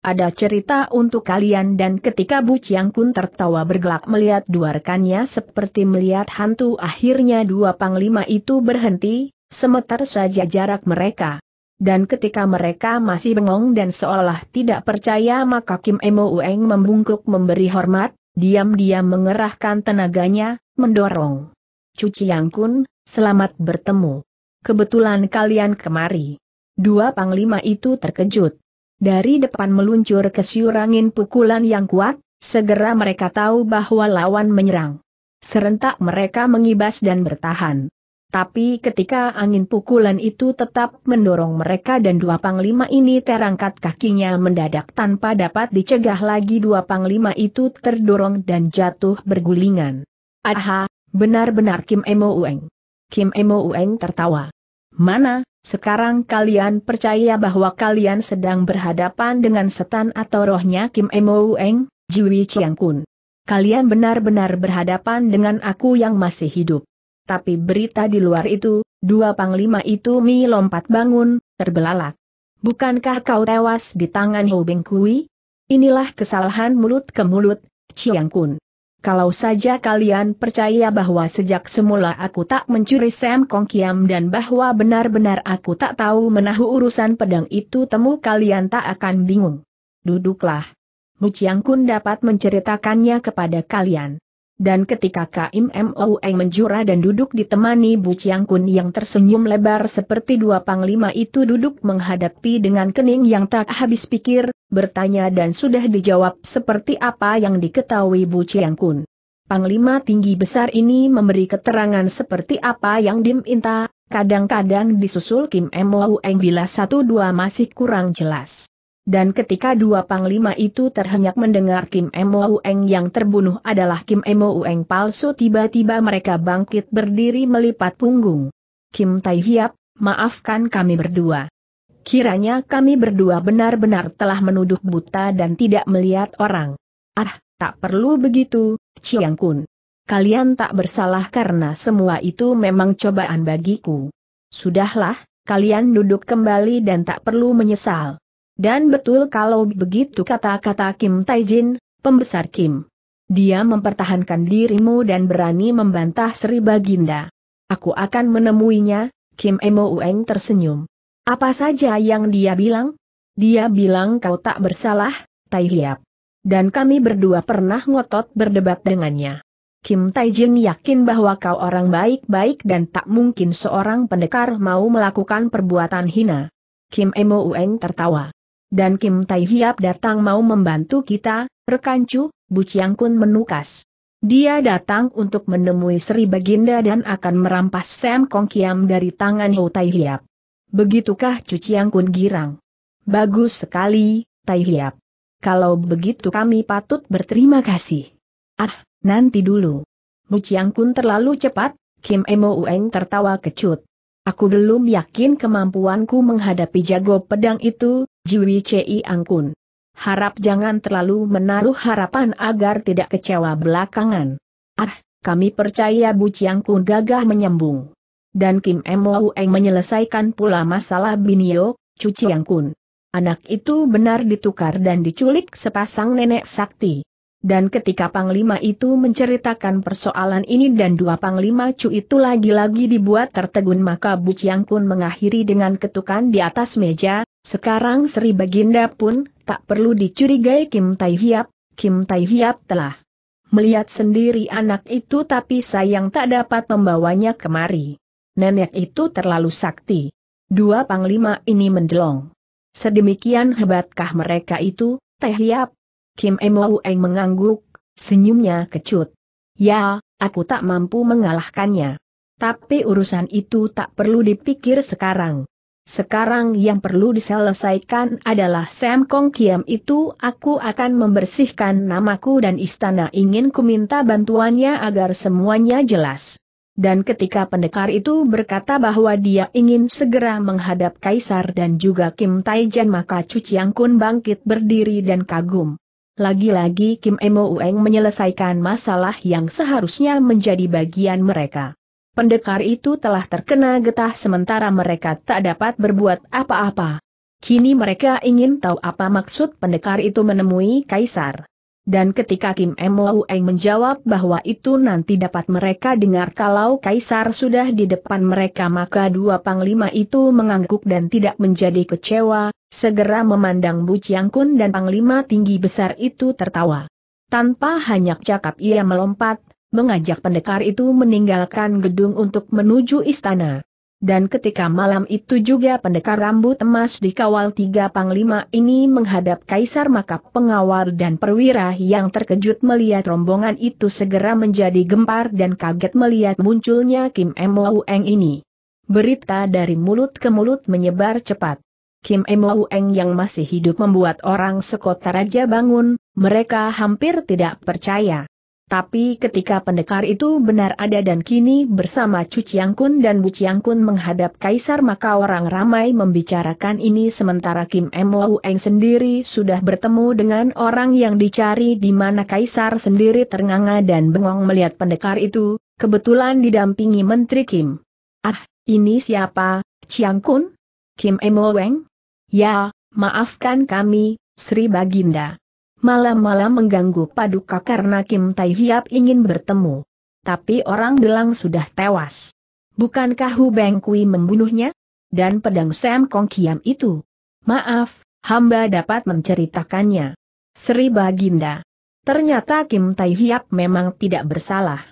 Ada cerita untuk kalian dan ketika Bu Chiang Kun tertawa bergelak melihat dua rekannya seperti melihat hantu akhirnya dua panglima itu berhenti, sementara saja jarak mereka. Dan ketika mereka masih bengong dan seolah tidak percaya maka Kim Emo Ueng membungkuk memberi hormat, diam-diam mengerahkan tenaganya, mendorong. Cuci Yang Kun, Selamat bertemu. Kebetulan kalian kemari. Dua panglima itu terkejut. Dari depan meluncur ke siurangin pukulan yang kuat, segera mereka tahu bahwa lawan menyerang. Serentak mereka mengibas dan bertahan. Tapi ketika angin pukulan itu tetap mendorong mereka dan dua panglima ini terangkat kakinya mendadak tanpa dapat dicegah lagi dua panglima itu terdorong dan jatuh bergulingan. Aha, benar-benar Kim Emo Ueng. Kim Emo Ueng tertawa. Mana, sekarang kalian percaya bahwa kalian sedang berhadapan dengan setan atau rohnya Kim Emo Ueng, Jiwi Chiang Kun. Kalian benar-benar berhadapan dengan aku yang masih hidup. Tapi berita di luar itu, dua panglima itu mi lompat bangun, terbelalak. Bukankah kau tewas di tangan Hou Beng Kui? Inilah kesalahan mulut ke mulut, Chiang Kun. Kalau saja kalian percaya bahwa sejak semula aku tak mencuri Sam Kong Kiam dan bahwa benar-benar aku tak tahu menahu urusan pedang itu temu kalian tak akan bingung. Duduklah. Mu Chiang Kun dapat menceritakannya kepada kalian. Dan ketika Kaim Moeng menjura dan duduk ditemani Bu Chiang Kun yang tersenyum lebar seperti dua panglima itu duduk menghadapi dengan kening yang tak habis pikir, bertanya dan sudah dijawab seperti apa yang diketahui Bu Chiang Kun. Panglima tinggi besar ini memberi keterangan seperti apa yang diminta, kadang-kadang disusul Kim Moeng bila satu dua masih kurang jelas. Dan ketika dua panglima itu terhenyak mendengar Kim Emo Ueng yang terbunuh adalah Kim Emo Ueng palsu tiba-tiba mereka bangkit berdiri melipat punggung. Kim Tai Hiap, maafkan kami berdua. Kiranya kami berdua benar-benar telah menuduh buta dan tidak melihat orang. Ah, tak perlu begitu, Chiang Kun. Kalian tak bersalah karena semua itu memang cobaan bagiku. Sudahlah, kalian duduk kembali dan tak perlu menyesal. Dan betul kalau begitu kata-kata Kim Taijin, pembesar Kim. Dia mempertahankan dirimu dan berani membantah Sri Baginda. Aku akan menemuinya, Kim Emo Ueng tersenyum. Apa saja yang dia bilang? Dia bilang kau tak bersalah, Tai Hiap. Dan kami berdua pernah ngotot berdebat dengannya. Kim Taijin yakin bahwa kau orang baik-baik dan tak mungkin seorang pendekar mau melakukan perbuatan hina. Kim Emo Ueng tertawa dan Kim Tai Hiap datang mau membantu kita, rekan Chu, Bu Chiang Kun menukas. Dia datang untuk menemui Sri Baginda dan akan merampas Sam Kong Kiam dari tangan Ho Tai Hiap. Begitukah Chu Chiang Kun girang? Bagus sekali, Tai Hiap. Kalau begitu kami patut berterima kasih. Ah, nanti dulu. Bu Chiang Kun terlalu cepat, Kim Emo Ueng tertawa kecut. Aku belum yakin kemampuanku menghadapi jago pedang itu, Jiwi Ci Angkun. Harap jangan terlalu menaruh harapan agar tidak kecewa belakangan. Ah, kami percaya Bu Chiang Kun gagah menyambung. Dan Kim Mou Eng menyelesaikan pula masalah Binio, Cu Chiang Kun. Anak itu benar ditukar dan diculik sepasang nenek sakti. Dan ketika Panglima itu menceritakan persoalan ini dan dua Panglima Cu itu lagi-lagi dibuat tertegun maka Bu Chiang Kun mengakhiri dengan ketukan di atas meja, sekarang Sri Baginda pun, tak perlu dicurigai Kim Tai Hiap, Kim Tai Hiap telah melihat sendiri anak itu tapi sayang tak dapat membawanya kemari. Nenek itu terlalu sakti. Dua panglima ini mendelong. Sedemikian hebatkah mereka itu, Teh Hiap? Kim Emou Eng mengangguk, senyumnya kecut. Ya, aku tak mampu mengalahkannya. Tapi urusan itu tak perlu dipikir sekarang. Sekarang yang perlu diselesaikan adalah Sam Kong Kiam itu aku akan membersihkan namaku dan istana ingin kuminta bantuannya agar semuanya jelas. Dan ketika pendekar itu berkata bahwa dia ingin segera menghadap Kaisar dan juga Kim Taijan maka Cu Chiang Kun bangkit berdiri dan kagum. Lagi-lagi Kim Emo Ueng menyelesaikan masalah yang seharusnya menjadi bagian mereka pendekar itu telah terkena getah sementara mereka tak dapat berbuat apa-apa. Kini mereka ingin tahu apa maksud pendekar itu menemui Kaisar. Dan ketika Kim Eng menjawab bahwa itu nanti dapat mereka dengar kalau Kaisar sudah di depan mereka maka dua panglima itu mengangguk dan tidak menjadi kecewa, segera memandang Bu Chiang Kun dan panglima tinggi besar itu tertawa. Tanpa hanya cakap ia melompat, mengajak pendekar itu meninggalkan gedung untuk menuju istana. Dan ketika malam itu juga pendekar rambut emas dikawal tiga panglima ini menghadap kaisar maka pengawal dan perwira yang terkejut melihat rombongan itu segera menjadi gempar dan kaget melihat munculnya Kim M. Eng ini. Berita dari mulut ke mulut menyebar cepat. Kim M. Eng yang masih hidup membuat orang sekota raja bangun, mereka hampir tidak percaya. Tapi ketika pendekar itu benar ada dan kini bersama Cu Chiang Kun dan Bu Chiang Kun menghadap kaisar maka orang ramai membicarakan ini sementara Kim Mo Eng sendiri sudah bertemu dengan orang yang dicari di mana kaisar sendiri ternganga dan bengong melihat pendekar itu, kebetulan didampingi Menteri Kim. Ah, ini siapa, Chiang Kun? Kim Mo Eng? Ya, maafkan kami, Sri Baginda malam-malam mengganggu Paduka karena Kim Tai Hiap ingin bertemu. Tapi orang Delang sudah tewas. Bukankah Hu Beng Kui membunuhnya? Dan pedang Sam Kong Kiam itu? Maaf, hamba dapat menceritakannya. Sri Baginda. Ternyata Kim Tai Hiap memang tidak bersalah.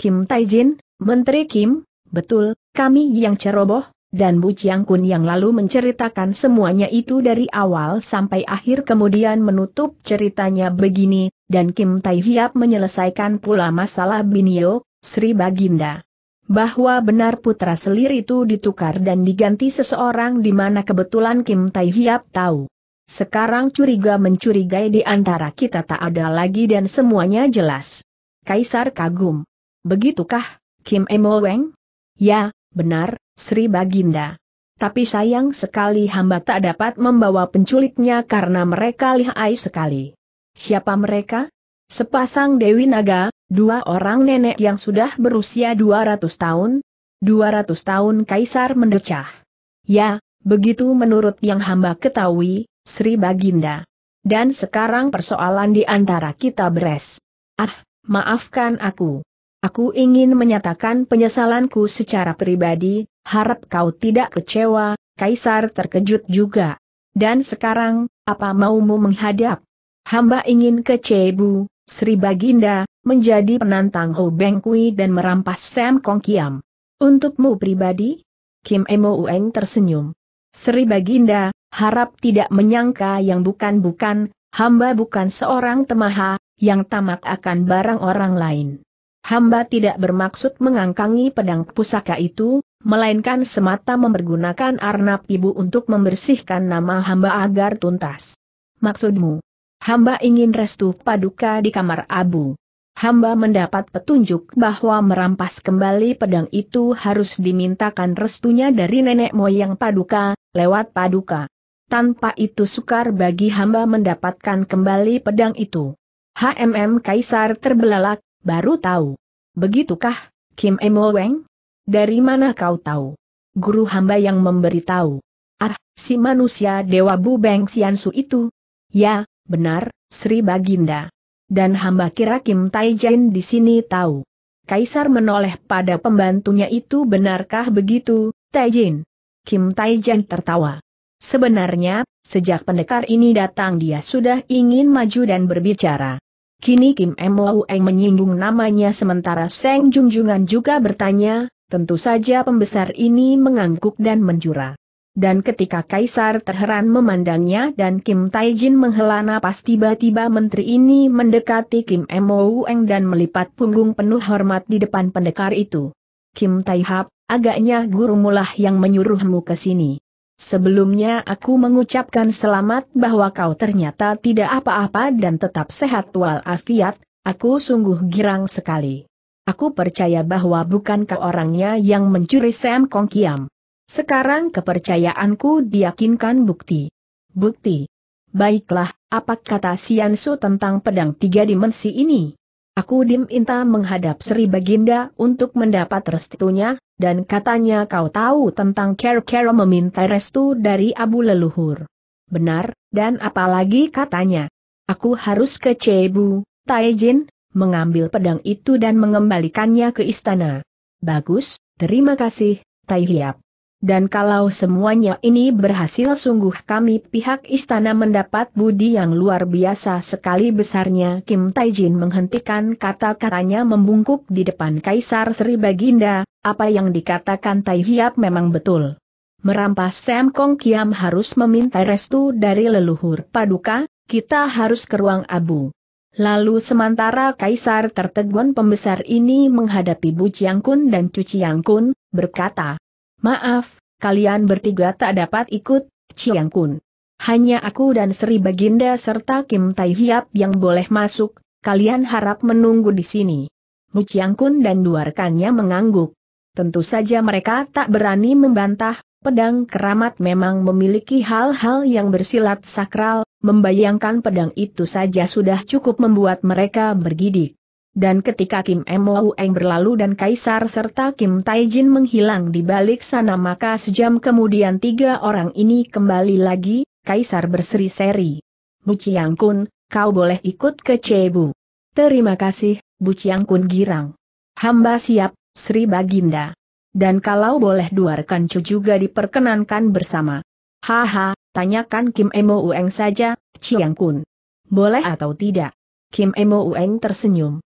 Kim Tai Jin, Menteri Kim, betul, kami yang ceroboh, dan Bu Chiang Kun yang lalu menceritakan semuanya itu dari awal sampai akhir kemudian menutup ceritanya begini, dan Kim Tai Hiap menyelesaikan pula masalah Binio, Sri Baginda. Bahwa benar putra selir itu ditukar dan diganti seseorang di mana kebetulan Kim Tai Hiap tahu. Sekarang curiga mencurigai di antara kita tak ada lagi dan semuanya jelas. Kaisar kagum. Begitukah, Kim Emo Weng? Ya, benar, Sri Baginda. Tapi sayang sekali hamba tak dapat membawa penculiknya karena mereka lihai sekali. Siapa mereka? Sepasang Dewi Naga, dua orang nenek yang sudah berusia 200 tahun. 200 tahun Kaisar mendecah. Ya, begitu menurut yang hamba ketahui, Sri Baginda. Dan sekarang persoalan di antara kita beres. Ah, maafkan aku. Aku ingin menyatakan penyesalanku secara pribadi, Harap kau tidak kecewa, Kaisar terkejut juga. Dan sekarang, apa maumu menghadap? Hamba ingin ke Cebu, Sri Baginda, menjadi penantang Ho Beng Kui dan merampas Sam Kong Kiam. Untukmu pribadi? Kim Emo Ueng tersenyum. Sri Baginda, harap tidak menyangka yang bukan-bukan, hamba bukan seorang temaha, yang tamak akan barang orang lain hamba tidak bermaksud mengangkangi pedang pusaka itu, melainkan semata mempergunakan arnab ibu untuk membersihkan nama hamba agar tuntas. Maksudmu? Hamba ingin restu paduka di kamar abu. Hamba mendapat petunjuk bahwa merampas kembali pedang itu harus dimintakan restunya dari nenek moyang paduka, lewat paduka. Tanpa itu sukar bagi hamba mendapatkan kembali pedang itu. HMM Kaisar terbelalak, baru tahu. Begitukah, Kim Emo Weng? Dari mana kau tahu? Guru hamba yang memberitahu. Ah, si manusia Dewa Bu Beng Siansu itu. Ya, benar, Sri Baginda. Dan hamba kira Kim Jin di sini tahu. Kaisar menoleh pada pembantunya itu benarkah begitu, Taijin? Kim Jin tertawa. Sebenarnya, sejak pendekar ini datang dia sudah ingin maju dan berbicara. Kini Kim Mo Eng menyinggung namanya sementara Seng Jungjungan juga bertanya, tentu saja pembesar ini mengangguk dan menjura. Dan ketika Kaisar terheran memandangnya dan Kim Taijin menghela napas tiba-tiba menteri ini mendekati Kim Mo dan melipat punggung penuh hormat di depan pendekar itu. Kim Taihap, agaknya guru mulah yang menyuruhmu ke sini. Sebelumnya aku mengucapkan selamat bahwa kau ternyata tidak apa-apa dan tetap sehat walafiat, aku sungguh girang sekali. Aku percaya bahwa bukan kau orangnya yang mencuri Sam Kong Kiam. Sekarang kepercayaanku diyakinkan bukti. Bukti. Baiklah, apa kata Sian Su tentang pedang tiga dimensi ini? Aku diminta menghadap Sri Baginda untuk mendapat restunya, dan katanya kau tahu tentang Kerkero meminta restu dari abu leluhur. Benar, dan apalagi katanya. Aku harus ke Cebu, Taijin mengambil pedang itu dan mengembalikannya ke istana. Bagus, terima kasih, Tai dan kalau semuanya ini berhasil sungguh kami pihak istana mendapat budi yang luar biasa sekali besarnya Kim Taijin menghentikan kata-katanya membungkuk di depan Kaisar Sri Baginda, apa yang dikatakan Tai Hiap memang betul. Merampas Sam Kong Kiam harus meminta restu dari leluhur paduka, kita harus ke ruang abu. Lalu sementara kaisar tertegun pembesar ini menghadapi Bu Chiang Kun dan Cu Chiang Kun, berkata, Maaf, kalian bertiga tak dapat ikut, Chiang Kun. Hanya aku dan Sri Baginda serta Kim Tai Hiap yang boleh masuk, kalian harap menunggu di sini. Mu Chiang Kun dan dua rekannya mengangguk. Tentu saja mereka tak berani membantah, pedang keramat memang memiliki hal-hal yang bersilat sakral, membayangkan pedang itu saja sudah cukup membuat mereka bergidik dan ketika Kim Mo Eng berlalu dan Kaisar serta Kim Taijin menghilang di balik sana maka sejam kemudian tiga orang ini kembali lagi, Kaisar berseri-seri. Bu Chiang Kun, kau boleh ikut ke Cebu. Terima kasih, Bu Chiang Kun girang. Hamba siap, Sri Baginda. Dan kalau boleh dua rekan cu juga diperkenankan bersama. Haha, tanyakan Kim Mo Eng saja, Chiang Kun. Boleh atau tidak? Kim Mo Eng tersenyum.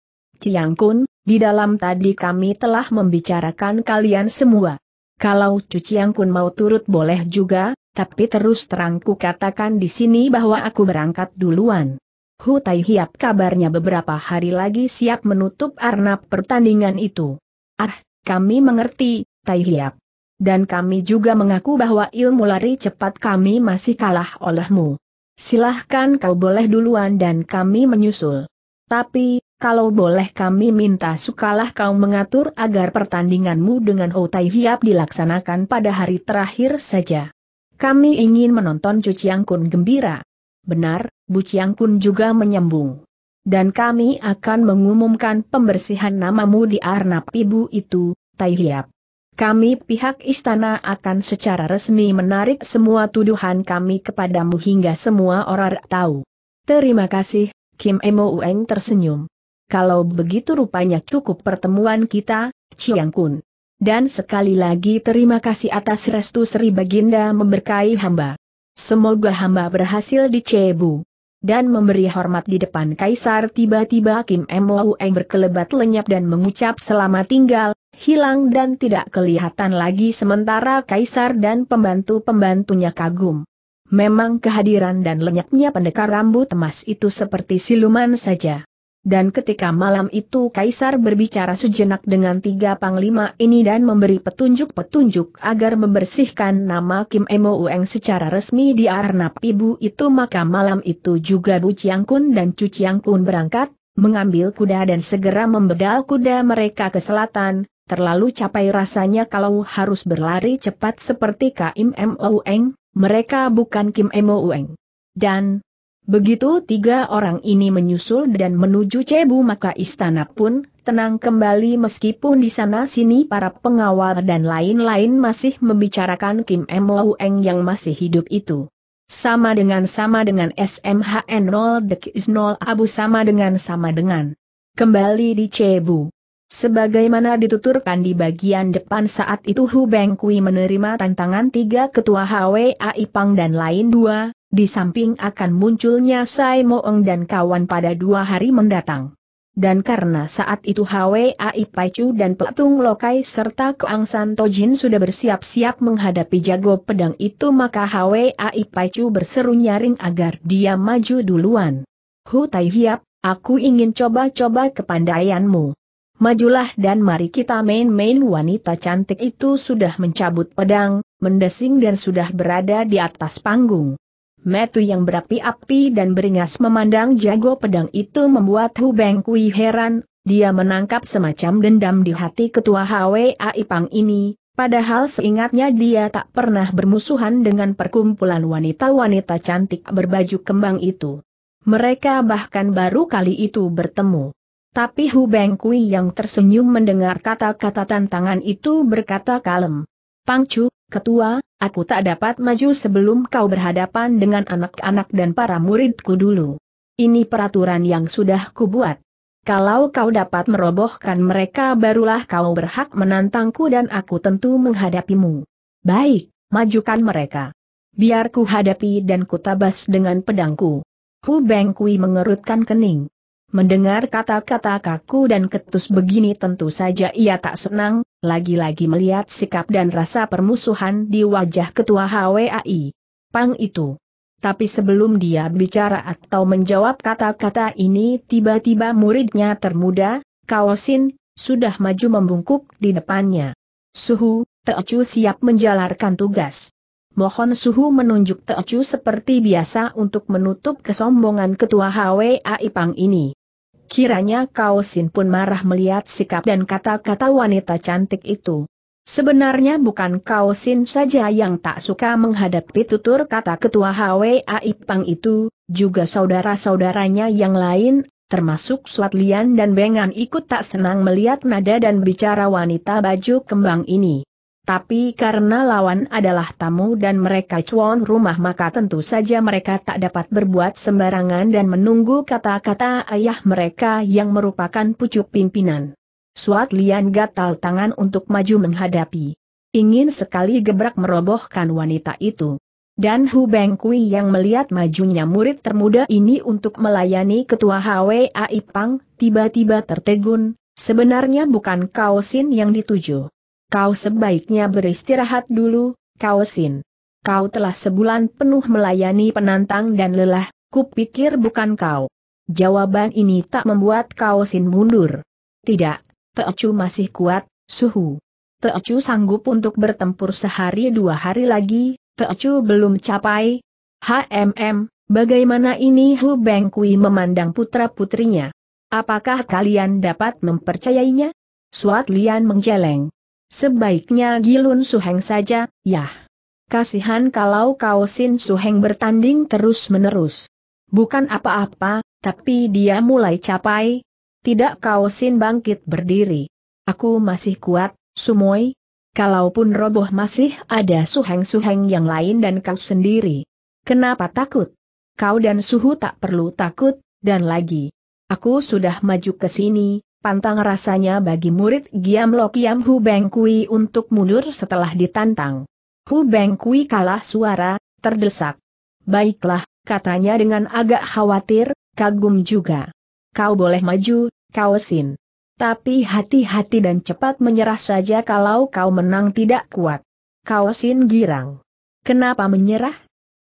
Ciang Kun, di dalam tadi kami telah membicarakan kalian semua. Kalau Ciang Kun mau turut boleh juga, tapi terus terangku katakan di sini bahwa aku berangkat duluan. Hu Tai Hiap kabarnya beberapa hari lagi siap menutup arnab pertandingan itu. Ah, kami mengerti, Tai Hiap. Dan kami juga mengaku bahwa ilmu lari cepat kami masih kalah olehmu. Silahkan kau boleh duluan dan kami menyusul. Tapi, kalau boleh kami minta sukalah kau mengatur agar pertandinganmu dengan Tai Hiap dilaksanakan pada hari terakhir saja. Kami ingin menonton Cuciang Kun gembira. Benar, Bu Ciang Kun juga menyambung. Dan kami akan mengumumkan pembersihan namamu di arnab ibu itu, Tai Hiap. Kami pihak istana akan secara resmi menarik semua tuduhan kami kepadamu hingga semua orang tahu. Terima kasih, Kim Emo Ueng tersenyum. Kalau begitu rupanya cukup pertemuan kita, Chiang Kun. Dan sekali lagi terima kasih atas restu Sri Baginda memberkahi hamba. Semoga hamba berhasil di Cebu. Dan memberi hormat di depan Kaisar tiba-tiba Kim Eng berkelebat lenyap dan mengucap selamat tinggal, hilang dan tidak kelihatan lagi sementara Kaisar dan pembantu-pembantunya kagum. Memang kehadiran dan lenyapnya pendekar rambut emas itu seperti siluman saja. Dan ketika malam itu Kaisar berbicara sejenak dengan tiga panglima ini dan memberi petunjuk-petunjuk agar membersihkan nama Kim Emo Ueng secara resmi di arnab ibu itu maka malam itu juga Bu Chiang Kun dan Cu Chiang Kun berangkat, mengambil kuda dan segera membedal kuda mereka ke selatan, terlalu capai rasanya kalau harus berlari cepat seperti Kim Emo Ueng, mereka bukan Kim Emo Ueng. Dan, Begitu tiga orang ini menyusul dan menuju Cebu maka istana pun tenang kembali meskipun di sana sini para pengawal dan lain-lain masih membicarakan Kim Mo Eng yang masih hidup itu. Sama dengan sama dengan SMHN 0 Dekis 0 Abu sama dengan sama dengan. Kembali di Cebu. Sebagaimana dituturkan di bagian depan saat itu Hu Beng Kui menerima tantangan tiga ketua HWA Ipang dan lain dua, di samping akan munculnya Sai Moeng dan kawan pada dua hari mendatang. Dan karena saat itu Hwai Chu dan Petung Lokai serta Keang Tojin sudah bersiap-siap menghadapi jago pedang itu maka Hwai Chu berseru nyaring agar dia maju duluan. Hu Tai Hiap, aku ingin coba-coba kepandaianmu. Majulah dan mari kita main-main wanita cantik itu sudah mencabut pedang, mendesing dan sudah berada di atas panggung. Metu yang berapi-api dan beringas memandang jago pedang itu membuat Hu Beng Kui heran, dia menangkap semacam dendam di hati ketua HWA Ipang ini, Padahal seingatnya dia tak pernah bermusuhan dengan perkumpulan wanita-wanita cantik berbaju kembang itu. Mereka bahkan baru kali itu bertemu. Tapi Hu Beng Kui yang tersenyum mendengar kata-kata tantangan itu berkata kalem. Pangcu, ketua, aku tak dapat maju sebelum kau berhadapan dengan anak-anak dan para muridku dulu. Ini peraturan yang sudah kubuat. Kalau kau dapat merobohkan mereka barulah kau berhak menantangku dan aku tentu menghadapimu. Baik, majukan mereka. Biar ku hadapi dan kutabas dengan pedangku. Hu Beng Kui mengerutkan kening. Mendengar kata-kata kaku dan ketus begini tentu saja ia tak senang, lagi-lagi melihat sikap dan rasa permusuhan di wajah ketua HWAI. Pang itu. Tapi sebelum dia bicara atau menjawab kata-kata ini tiba-tiba muridnya termuda, Kaosin, sudah maju membungkuk di depannya. Suhu, Teocu siap menjalarkan tugas. Mohon Suhu menunjuk Teocu seperti biasa untuk menutup kesombongan ketua HWAI Pang ini. Kiranya Kau Sin pun marah melihat sikap dan kata-kata wanita cantik itu. Sebenarnya bukan Kau Sin saja yang tak suka menghadapi tutur kata ketua HWA Ipang itu, juga saudara-saudaranya yang lain, termasuk Suat Lian dan Bengan ikut tak senang melihat nada dan bicara wanita baju kembang ini. Tapi karena lawan adalah tamu dan mereka cuan rumah maka tentu saja mereka tak dapat berbuat sembarangan dan menunggu kata-kata ayah mereka yang merupakan pucuk pimpinan. Suat Lian gatal tangan untuk maju menghadapi. Ingin sekali gebrak merobohkan wanita itu. Dan Hu Beng Kui yang melihat majunya murid termuda ini untuk melayani ketua HWA Ipang, tiba-tiba tertegun, sebenarnya bukan Kao Sin yang dituju. Kau sebaiknya beristirahat dulu, kau sin. Kau telah sebulan penuh melayani penantang dan lelah, kupikir bukan kau. Jawaban ini tak membuat kau sin mundur. Tidak, Teocu masih kuat, suhu. Teocu sanggup untuk bertempur sehari dua hari lagi, Teocu belum capai. HMM, bagaimana ini Hu Bengkui memandang putra-putrinya? Apakah kalian dapat mempercayainya? Suat Lian menjeleng. Sebaiknya Gilun Suheng saja, ya. Kasihan kalau kau Sin Suheng bertanding terus-menerus. Bukan apa-apa, tapi dia mulai capai. Tidak kau Sin bangkit berdiri. Aku masih kuat, Sumoy. Kalaupun roboh masih ada suheng-suheng yang lain dan kau sendiri. Kenapa takut? Kau dan suhu tak perlu takut, dan lagi. Aku sudah maju ke sini, pantang rasanya bagi murid Giam Lok Yam Hu Beng Kui untuk mundur setelah ditantang. Hu Beng Kui kalah suara, terdesak. Baiklah, katanya dengan agak khawatir, kagum juga. Kau boleh maju, kau sin. Tapi hati-hati dan cepat menyerah saja kalau kau menang tidak kuat. Kau sin girang. Kenapa menyerah?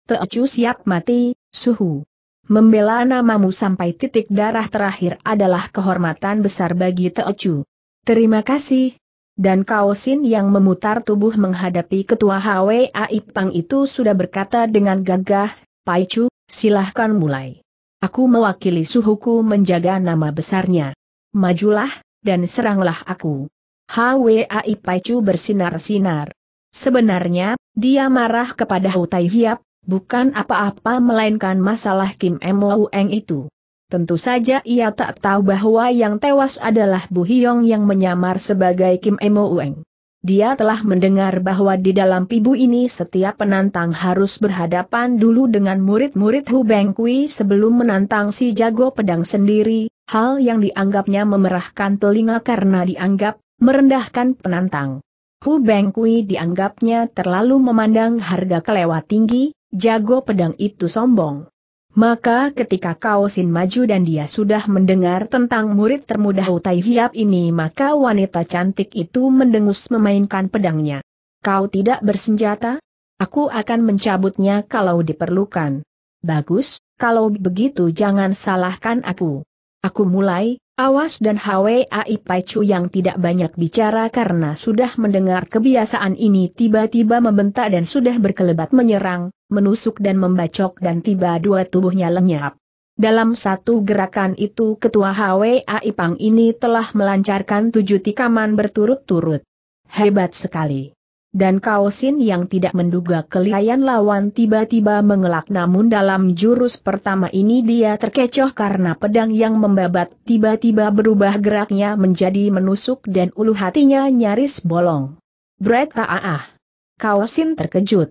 Teocu siap mati, suhu. Membela namamu sampai titik darah terakhir adalah kehormatan besar bagi Teocu. Terima kasih. Dan Kaosin yang memutar tubuh menghadapi ketua HWA Pang itu sudah berkata dengan gagah, Pai Chu, silahkan mulai. Aku mewakili suhuku menjaga nama besarnya. Majulah, dan seranglah aku. HWA HWAI Chu bersinar-sinar. Sebenarnya, dia marah kepada Hu Tai Hiap, bukan apa-apa melainkan masalah Kim Mo Eng itu. Tentu saja ia tak tahu bahwa yang tewas adalah Bu Hyong yang menyamar sebagai Kim Mo Eng. Dia telah mendengar bahwa di dalam pibu ini setiap penantang harus berhadapan dulu dengan murid-murid Hu Beng Kui sebelum menantang si jago pedang sendiri, hal yang dianggapnya memerahkan telinga karena dianggap merendahkan penantang. Hu Beng Kui dianggapnya terlalu memandang harga kelewat tinggi, Jago pedang itu sombong. Maka ketika Kau Sin maju dan dia sudah mendengar tentang murid termuda Utai Hiap ini maka wanita cantik itu mendengus memainkan pedangnya. Kau tidak bersenjata? Aku akan mencabutnya kalau diperlukan. Bagus, kalau begitu jangan salahkan aku. Aku mulai, Awas dan HWAI Pacu yang tidak banyak bicara karena sudah mendengar kebiasaan ini tiba-tiba membentak dan sudah berkelebat menyerang, menusuk dan membacok dan tiba dua tubuhnya lenyap. Dalam satu gerakan itu ketua HWAI Pang ini telah melancarkan tujuh tikaman berturut-turut. Hebat sekali dan Kaosin yang tidak menduga kelihayan lawan tiba-tiba mengelak namun dalam jurus pertama ini dia terkecoh karena pedang yang membabat tiba-tiba berubah geraknya menjadi menusuk dan ulu hatinya nyaris bolong. Brett ah. Kaosin terkejut.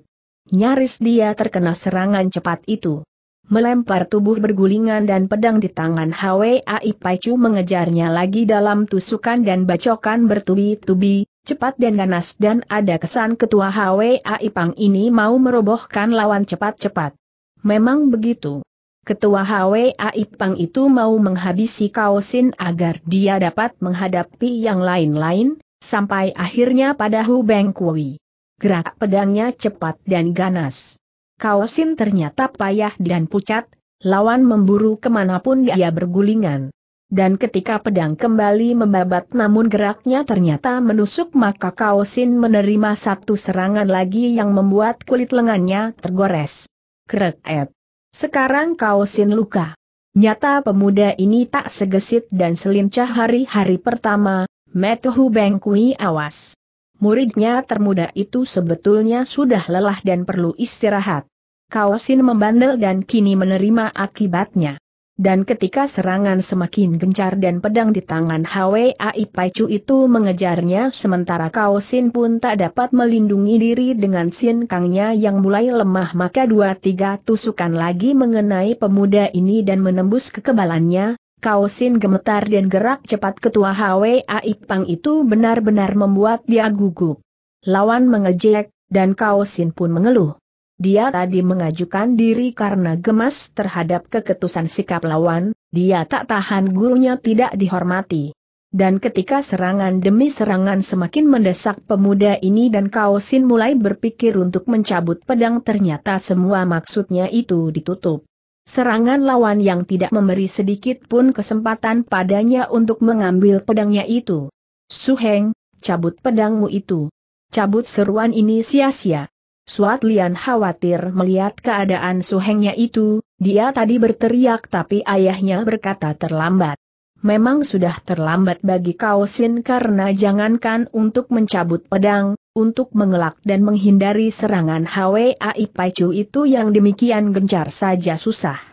Nyaris dia terkena serangan cepat itu. Melempar tubuh bergulingan dan pedang di tangan Hwai Paicu mengejarnya lagi dalam tusukan dan bacokan bertubi-tubi, cepat dan ganas dan ada kesan ketua HWA Ipang ini mau merobohkan lawan cepat-cepat. Memang begitu. Ketua HWA Ipang itu mau menghabisi Kaosin agar dia dapat menghadapi yang lain-lain, sampai akhirnya pada Hu Beng Kui. Gerak pedangnya cepat dan ganas. Kaosin ternyata payah dan pucat, lawan memburu kemanapun dia bergulingan. Dan ketika pedang kembali membabat namun geraknya ternyata menusuk maka Kaosin menerima satu serangan lagi yang membuat kulit lengannya tergores. Kreket. Sekarang Kaosin luka. Nyata pemuda ini tak segesit dan selincah hari-hari pertama, Metuhu Bengkui awas. Muridnya termuda itu sebetulnya sudah lelah dan perlu istirahat. Kaosin membandel dan kini menerima akibatnya. Dan ketika serangan semakin gencar dan pedang di tangan Hwai Paicu itu mengejarnya sementara Kao Sin pun tak dapat melindungi diri dengan Sin Kangnya yang mulai lemah maka dua tiga tusukan lagi mengenai pemuda ini dan menembus kekebalannya, Kao Sin gemetar dan gerak cepat ketua Ai Pang itu benar-benar membuat dia gugup. Lawan mengejek, dan Kao Sin pun mengeluh. Dia tadi mengajukan diri karena gemas terhadap keketusan sikap lawan, dia tak tahan gurunya tidak dihormati. Dan ketika serangan demi serangan semakin mendesak pemuda ini dan Kaosin mulai berpikir untuk mencabut pedang ternyata semua maksudnya itu ditutup. Serangan lawan yang tidak memberi sedikit pun kesempatan padanya untuk mengambil pedangnya itu. Suheng, cabut pedangmu itu. Cabut seruan ini sia-sia. Suat Lian khawatir melihat keadaan suhengnya itu, dia tadi berteriak tapi ayahnya berkata terlambat. Memang sudah terlambat bagi Kaosin karena jangankan untuk mencabut pedang, untuk mengelak dan menghindari serangan HWAI itu yang demikian gencar saja susah.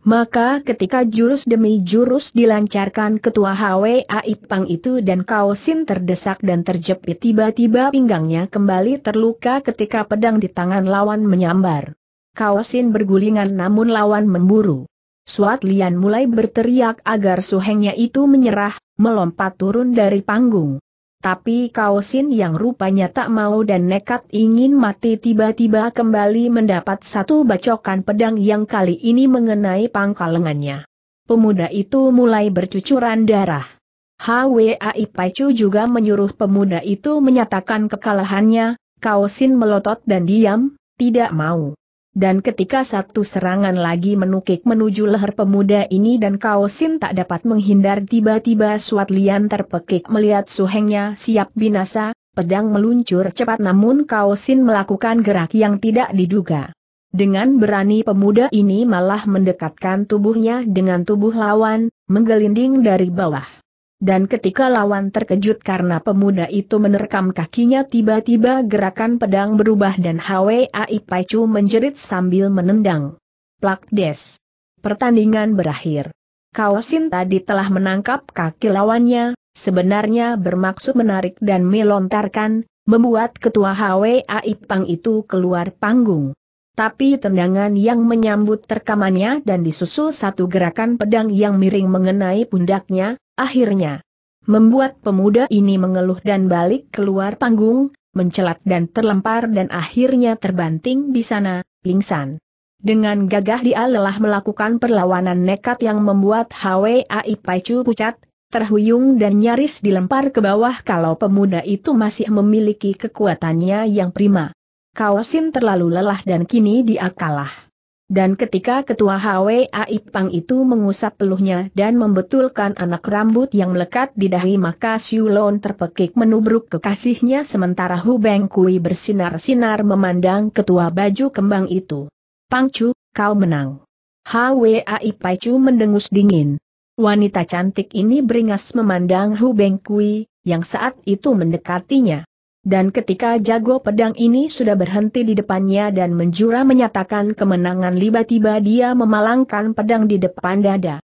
Maka ketika jurus demi jurus dilancarkan ketua Hwa Aipang itu dan Kaosin terdesak dan terjepit tiba-tiba pinggangnya kembali terluka ketika pedang di tangan lawan menyambar. Kaosin bergulingan namun lawan memburu. Suat Lian mulai berteriak agar suhengnya itu menyerah, melompat turun dari panggung. Tapi Kaosin yang rupanya tak mau dan nekat ingin mati tiba-tiba kembali mendapat satu bacokan pedang yang kali ini mengenai pangkal lengannya. Pemuda itu mulai bercucuran darah. HWAI Paicu juga menyuruh pemuda itu menyatakan kekalahannya, Kaosin melotot dan diam, tidak mau. Dan ketika satu serangan lagi menukik menuju leher pemuda ini dan Kaosin tak dapat menghindar tiba-tiba Suat Lian terpekik melihat suhengnya siap binasa, pedang meluncur cepat namun Kaosin melakukan gerak yang tidak diduga. Dengan berani pemuda ini malah mendekatkan tubuhnya dengan tubuh lawan, menggelinding dari bawah. Dan ketika lawan terkejut karena pemuda itu menerkam kakinya tiba-tiba gerakan pedang berubah dan Hwai Paicu menjerit sambil menendang. Plak des. Pertandingan berakhir. Kaosin tadi telah menangkap kaki lawannya, sebenarnya bermaksud menarik dan melontarkan, membuat ketua HWAI Pang itu keluar panggung. Tapi tendangan yang menyambut terkamannya dan disusul satu gerakan pedang yang miring mengenai pundaknya, akhirnya membuat pemuda ini mengeluh dan balik keluar panggung, mencelat dan terlempar dan akhirnya terbanting di sana, pingsan. Dengan gagah dia lelah melakukan perlawanan nekat yang membuat HWAI Paicu pucat, terhuyung dan nyaris dilempar ke bawah kalau pemuda itu masih memiliki kekuatannya yang prima. Kaosin terlalu lelah dan kini dia kalah. Dan ketika ketua HWAI Pang itu mengusap peluhnya dan membetulkan anak rambut yang melekat di dahi maka Siulon terpekik menubruk kekasihnya sementara Beng Kui bersinar-sinar memandang ketua baju kembang itu. Pangcu, kau menang. HWAI Chu mendengus dingin. Wanita cantik ini beringas memandang Beng Kui, yang saat itu mendekatinya. Dan ketika jago pedang ini sudah berhenti di depannya dan menjura menyatakan kemenangan tiba-tiba dia memalangkan pedang di depan dada.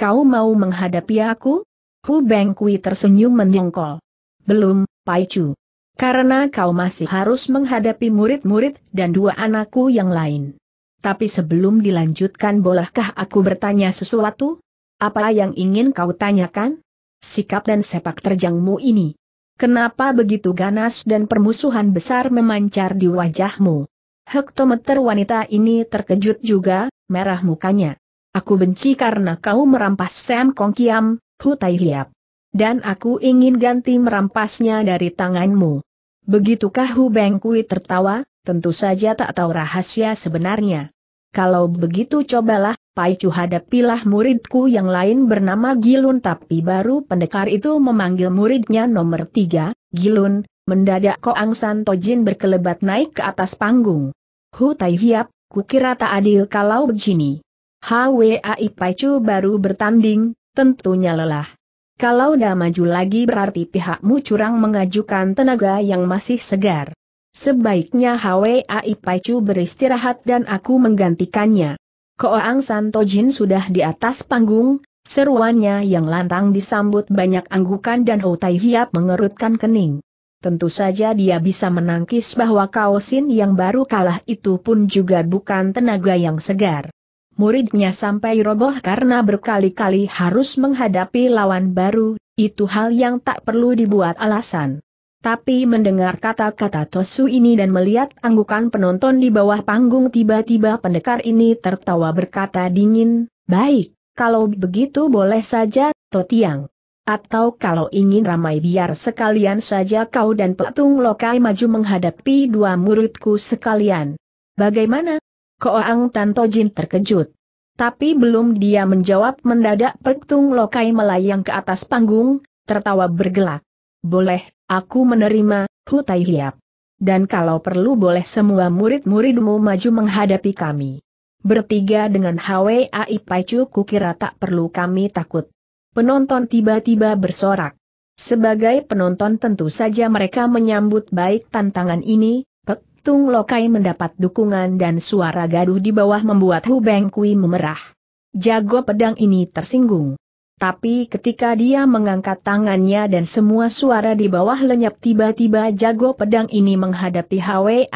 Kau mau menghadapi aku? Hu Bengkui tersenyum menyongkol. Belum, Pai Chu. Karena kau masih harus menghadapi murid-murid dan dua anakku yang lain. Tapi sebelum dilanjutkan bolehkah aku bertanya sesuatu? Apa yang ingin kau tanyakan? Sikap dan sepak terjangmu ini Kenapa begitu ganas dan permusuhan besar memancar di wajahmu? Hektometer wanita ini terkejut juga, merah mukanya. Aku benci karena kau merampas Sam Kong Kiam, Hutai Hiap. Dan aku ingin ganti merampasnya dari tanganmu. Begitukah Hu Beng Kui tertawa, tentu saja tak tahu rahasia sebenarnya. Kalau begitu cobalah, Paicu hadapilah muridku yang lain bernama Gilun tapi baru pendekar itu memanggil muridnya nomor tiga, Gilun, mendadak Koang Tojin berkelebat naik ke atas panggung. Hu Tai Hiap, kukira tak adil kalau begini. HWAI Paicu baru bertanding, tentunya lelah. Kalau dah maju lagi berarti pihakmu curang mengajukan tenaga yang masih segar. Sebaiknya HWAI Paicu beristirahat dan aku menggantikannya. Koang Jin sudah di atas panggung, seruannya yang lantang disambut banyak anggukan dan hautai Hiap mengerutkan kening. Tentu saja dia bisa menangkis bahwa Kaosin yang baru kalah itu pun juga bukan tenaga yang segar. Muridnya sampai roboh karena berkali-kali harus menghadapi lawan baru, itu hal yang tak perlu dibuat alasan. Tapi mendengar kata-kata Tosu ini dan melihat anggukan penonton di bawah panggung tiba-tiba pendekar ini tertawa berkata dingin, Baik, kalau begitu boleh saja, Totiang. Atau kalau ingin ramai biar sekalian saja kau dan Petung lokai maju menghadapi dua muridku sekalian. Bagaimana? Koang Tanto Jin terkejut. Tapi belum dia menjawab mendadak Petung Lokai melayang ke atas panggung, tertawa bergelak. Boleh, Aku menerima, Hu Tai Hiap. Dan kalau perlu boleh semua murid-muridmu maju menghadapi kami. Bertiga dengan Pai Chu kukira tak perlu kami takut. Penonton tiba-tiba bersorak. Sebagai penonton tentu saja mereka menyambut baik tantangan ini, Pek Tung Lokai mendapat dukungan dan suara gaduh di bawah membuat Hu Beng Kui memerah. Jago pedang ini tersinggung. Tapi ketika dia mengangkat tangannya dan semua suara di bawah lenyap tiba-tiba jago pedang ini menghadapi Hwai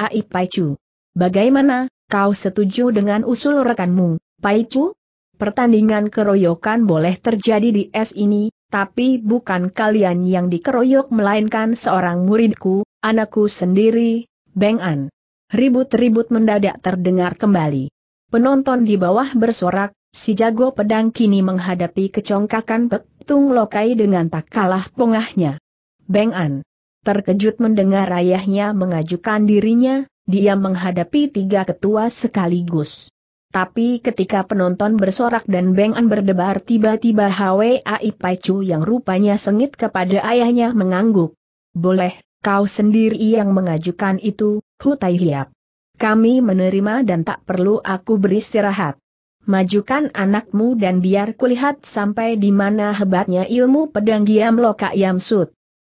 Chu. Bagaimana, kau setuju dengan usul rekanmu, Chu? Pertandingan keroyokan boleh terjadi di es ini, tapi bukan kalian yang dikeroyok melainkan seorang muridku, anakku sendiri, Beng An. Ribut-ribut mendadak terdengar kembali. Penonton di bawah bersorak, si jago pedang kini menghadapi kecongkakan petung Lokai dengan tak kalah pongahnya. Beng An. Terkejut mendengar ayahnya mengajukan dirinya, dia menghadapi tiga ketua sekaligus. Tapi ketika penonton bersorak dan Beng An berdebar tiba-tiba Hwai Pai Chu yang rupanya sengit kepada ayahnya mengangguk. Boleh, kau sendiri yang mengajukan itu, Hutai Hiap. Kami menerima dan tak perlu aku beristirahat majukan anakmu dan biar kulihat sampai di mana hebatnya ilmu pedang Giam Loka Yam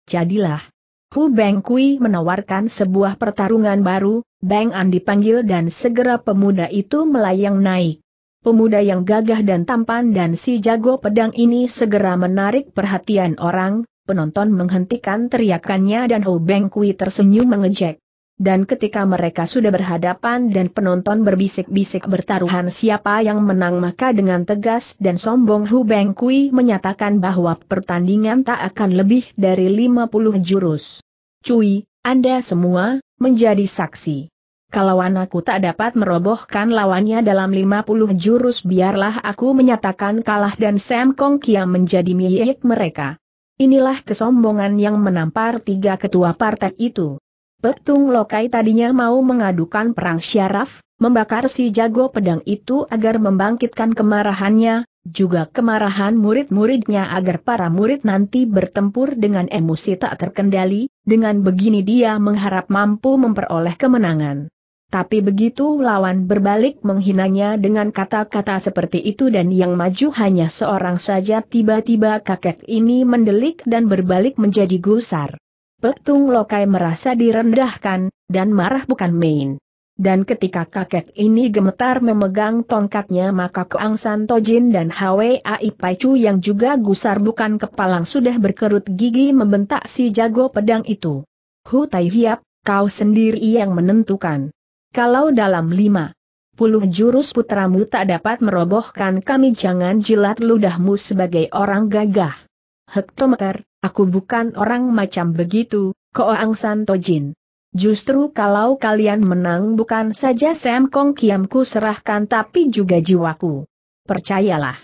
Jadilah. Hu Beng Kui menawarkan sebuah pertarungan baru, Beng An dipanggil dan segera pemuda itu melayang naik. Pemuda yang gagah dan tampan dan si jago pedang ini segera menarik perhatian orang, penonton menghentikan teriakannya dan Hu Beng Kui tersenyum mengejek dan ketika mereka sudah berhadapan dan penonton berbisik-bisik bertaruhan siapa yang menang maka dengan tegas dan sombong Hu Beng Kui menyatakan bahwa pertandingan tak akan lebih dari 50 jurus. Cui, Anda semua, menjadi saksi. Kalau anakku tak dapat merobohkan lawannya dalam 50 jurus biarlah aku menyatakan kalah dan Sam Kong Kia menjadi milik mereka. Inilah kesombongan yang menampar tiga ketua partai itu. Petung Lokai tadinya mau mengadukan perang syaraf, membakar si jago pedang itu agar membangkitkan kemarahannya, juga kemarahan murid-muridnya agar para murid nanti bertempur dengan emosi tak terkendali, dengan begini dia mengharap mampu memperoleh kemenangan. Tapi begitu lawan berbalik menghinanya dengan kata-kata seperti itu dan yang maju hanya seorang saja tiba-tiba kakek ini mendelik dan berbalik menjadi gusar. Petung Lokai merasa direndahkan, dan marah bukan main. Dan ketika kakek ini gemetar memegang tongkatnya maka Keang Santojin dan Pai Chu yang juga gusar bukan kepalang sudah berkerut gigi membentak si jago pedang itu. Hu Tai Hiap, kau sendiri yang menentukan. Kalau dalam lima puluh jurus putramu tak dapat merobohkan kami jangan jilat ludahmu sebagai orang gagah. Hektometer, Aku bukan orang macam begitu, Koang San Tojin. Justru kalau kalian menang bukan saja Sam Kong Kiamku serahkan tapi juga jiwaku. Percayalah.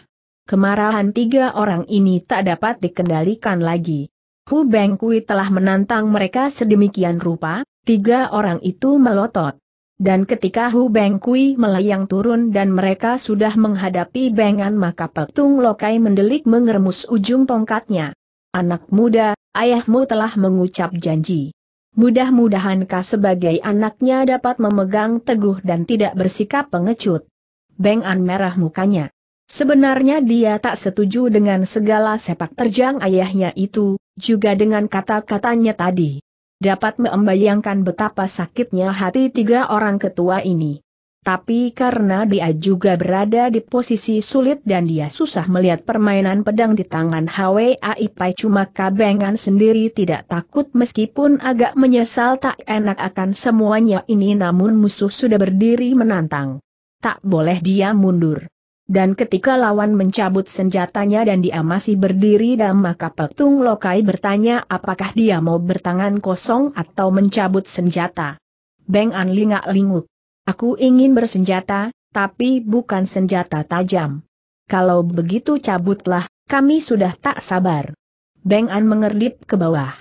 Kemarahan tiga orang ini tak dapat dikendalikan lagi. Hu Beng Kui telah menantang mereka sedemikian rupa, tiga orang itu melotot. Dan ketika Hu Beng Kui melayang turun dan mereka sudah menghadapi Bengan maka Petung Lokai mendelik mengeremus ujung tongkatnya. Anak muda, ayahmu telah mengucap janji. Mudah-mudahan kau sebagai anaknya dapat memegang teguh dan tidak bersikap pengecut. Beng An merah mukanya. Sebenarnya dia tak setuju dengan segala sepak terjang ayahnya itu, juga dengan kata-katanya tadi. Dapat membayangkan betapa sakitnya hati tiga orang ketua ini. Tapi karena dia juga berada di posisi sulit dan dia susah melihat permainan pedang di tangan Hwai Pai cuma kabengan sendiri tidak takut meskipun agak menyesal tak enak akan semuanya ini namun musuh sudah berdiri menantang. Tak boleh dia mundur. Dan ketika lawan mencabut senjatanya dan dia masih berdiri dan maka Petung Lokai bertanya apakah dia mau bertangan kosong atau mencabut senjata. Beng An lingak linguk. Aku ingin bersenjata, tapi bukan senjata tajam. Kalau begitu cabutlah, kami sudah tak sabar. Beng An mengerlip ke bawah.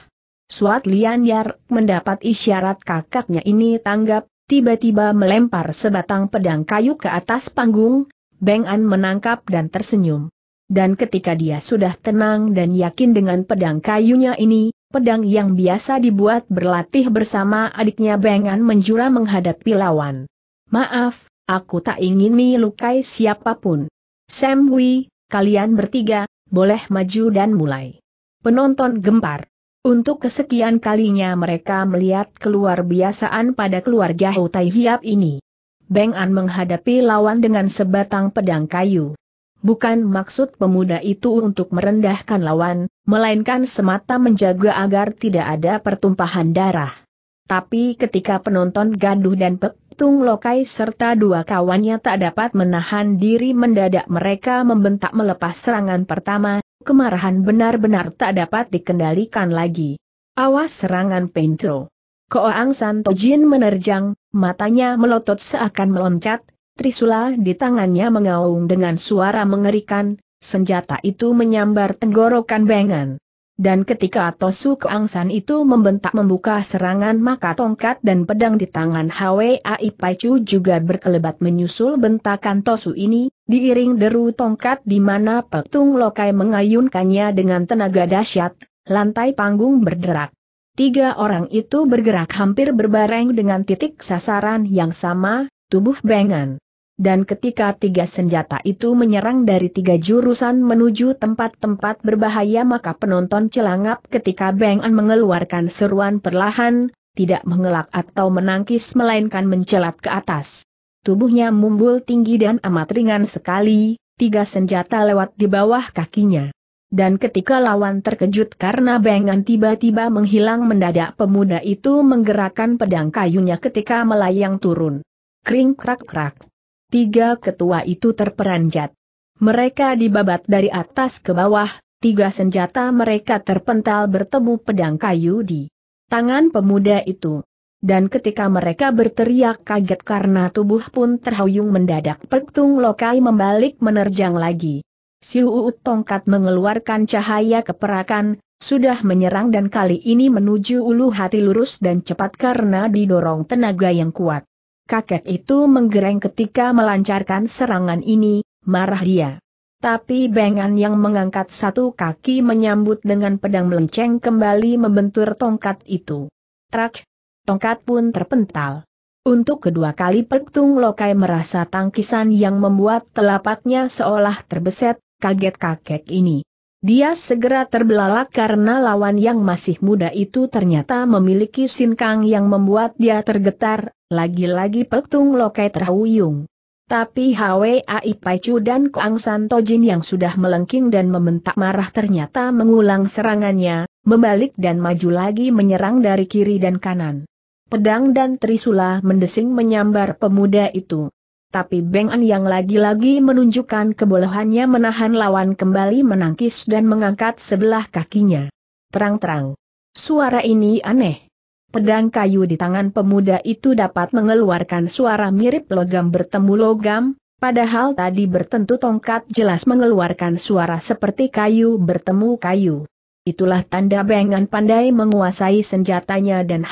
Suat Lian Yar mendapat isyarat kakaknya ini tanggap, tiba-tiba melempar sebatang pedang kayu ke atas panggung, Beng An menangkap dan tersenyum. Dan ketika dia sudah tenang dan yakin dengan pedang kayunya ini, pedang yang biasa dibuat berlatih bersama adiknya Beng An menjura menghadapi lawan. Maaf, aku tak ingin melukai siapapun. Sam Hui, kalian bertiga, boleh maju dan mulai. Penonton gempar. Untuk kesekian kalinya mereka melihat keluar biasaan pada keluarga Hutai Hiap ini. Beng An menghadapi lawan dengan sebatang pedang kayu. Bukan maksud pemuda itu untuk merendahkan lawan, melainkan semata menjaga agar tidak ada pertumpahan darah. Tapi ketika penonton gaduh dan Pek Lokai serta dua kawannya tak dapat menahan diri mendadak mereka membentak melepas serangan pertama, kemarahan benar-benar tak dapat dikendalikan lagi. Awas serangan Pencro. Koang Santo Jin menerjang, matanya melotot seakan meloncat, Trisula di tangannya mengaung dengan suara mengerikan, senjata itu menyambar tenggorokan Bengan. Dan ketika Tosu Keangsan itu membentak membuka serangan maka tongkat dan pedang di tangan Hwai Paicu juga berkelebat menyusul bentakan Tosu ini, diiring deru tongkat di mana Petung Lokai mengayunkannya dengan tenaga dahsyat, lantai panggung berderak. Tiga orang itu bergerak hampir berbareng dengan titik sasaran yang sama, tubuh bengan dan ketika tiga senjata itu menyerang dari tiga jurusan menuju tempat-tempat berbahaya maka penonton celangap ketika Beng An mengeluarkan seruan perlahan, tidak mengelak atau menangkis melainkan mencelat ke atas. Tubuhnya mumbul tinggi dan amat ringan sekali, tiga senjata lewat di bawah kakinya. Dan ketika lawan terkejut karena Bengan tiba-tiba menghilang mendadak pemuda itu menggerakkan pedang kayunya ketika melayang turun. Kring krak krak. Tiga ketua itu terperanjat. Mereka dibabat dari atas ke bawah, tiga senjata mereka terpental bertemu pedang kayu di tangan pemuda itu. Dan ketika mereka berteriak kaget karena tubuh pun terhuyung mendadak Pektung Lokai membalik menerjang lagi. Si Uut tongkat mengeluarkan cahaya keperakan, sudah menyerang dan kali ini menuju ulu hati lurus dan cepat karena didorong tenaga yang kuat kakek itu menggereng ketika melancarkan serangan ini, marah dia. Tapi Bengan yang mengangkat satu kaki menyambut dengan pedang melenceng kembali membentur tongkat itu. Trak! Tongkat pun terpental. Untuk kedua kali Pektung Lokai merasa tangkisan yang membuat telapaknya seolah terbeset, kaget kakek ini. Dia segera terbelalak karena lawan yang masih muda itu ternyata memiliki sinkang yang membuat dia tergetar, lagi-lagi petung loket terhuyung. Tapi Hwai Paicu dan Koang Santojin yang sudah melengking dan membentak marah ternyata mengulang serangannya, membalik dan maju lagi menyerang dari kiri dan kanan. Pedang dan trisula mendesing menyambar pemuda itu. Tapi Beng An yang lagi-lagi menunjukkan kebolehannya menahan lawan kembali menangkis dan mengangkat sebelah kakinya. Terang-terang. Suara ini aneh. Pedang kayu di tangan pemuda itu dapat mengeluarkan suara mirip logam bertemu logam, padahal tadi bertentu tongkat jelas mengeluarkan suara seperti kayu bertemu kayu. Itulah tanda Bengan pandai menguasai senjatanya dan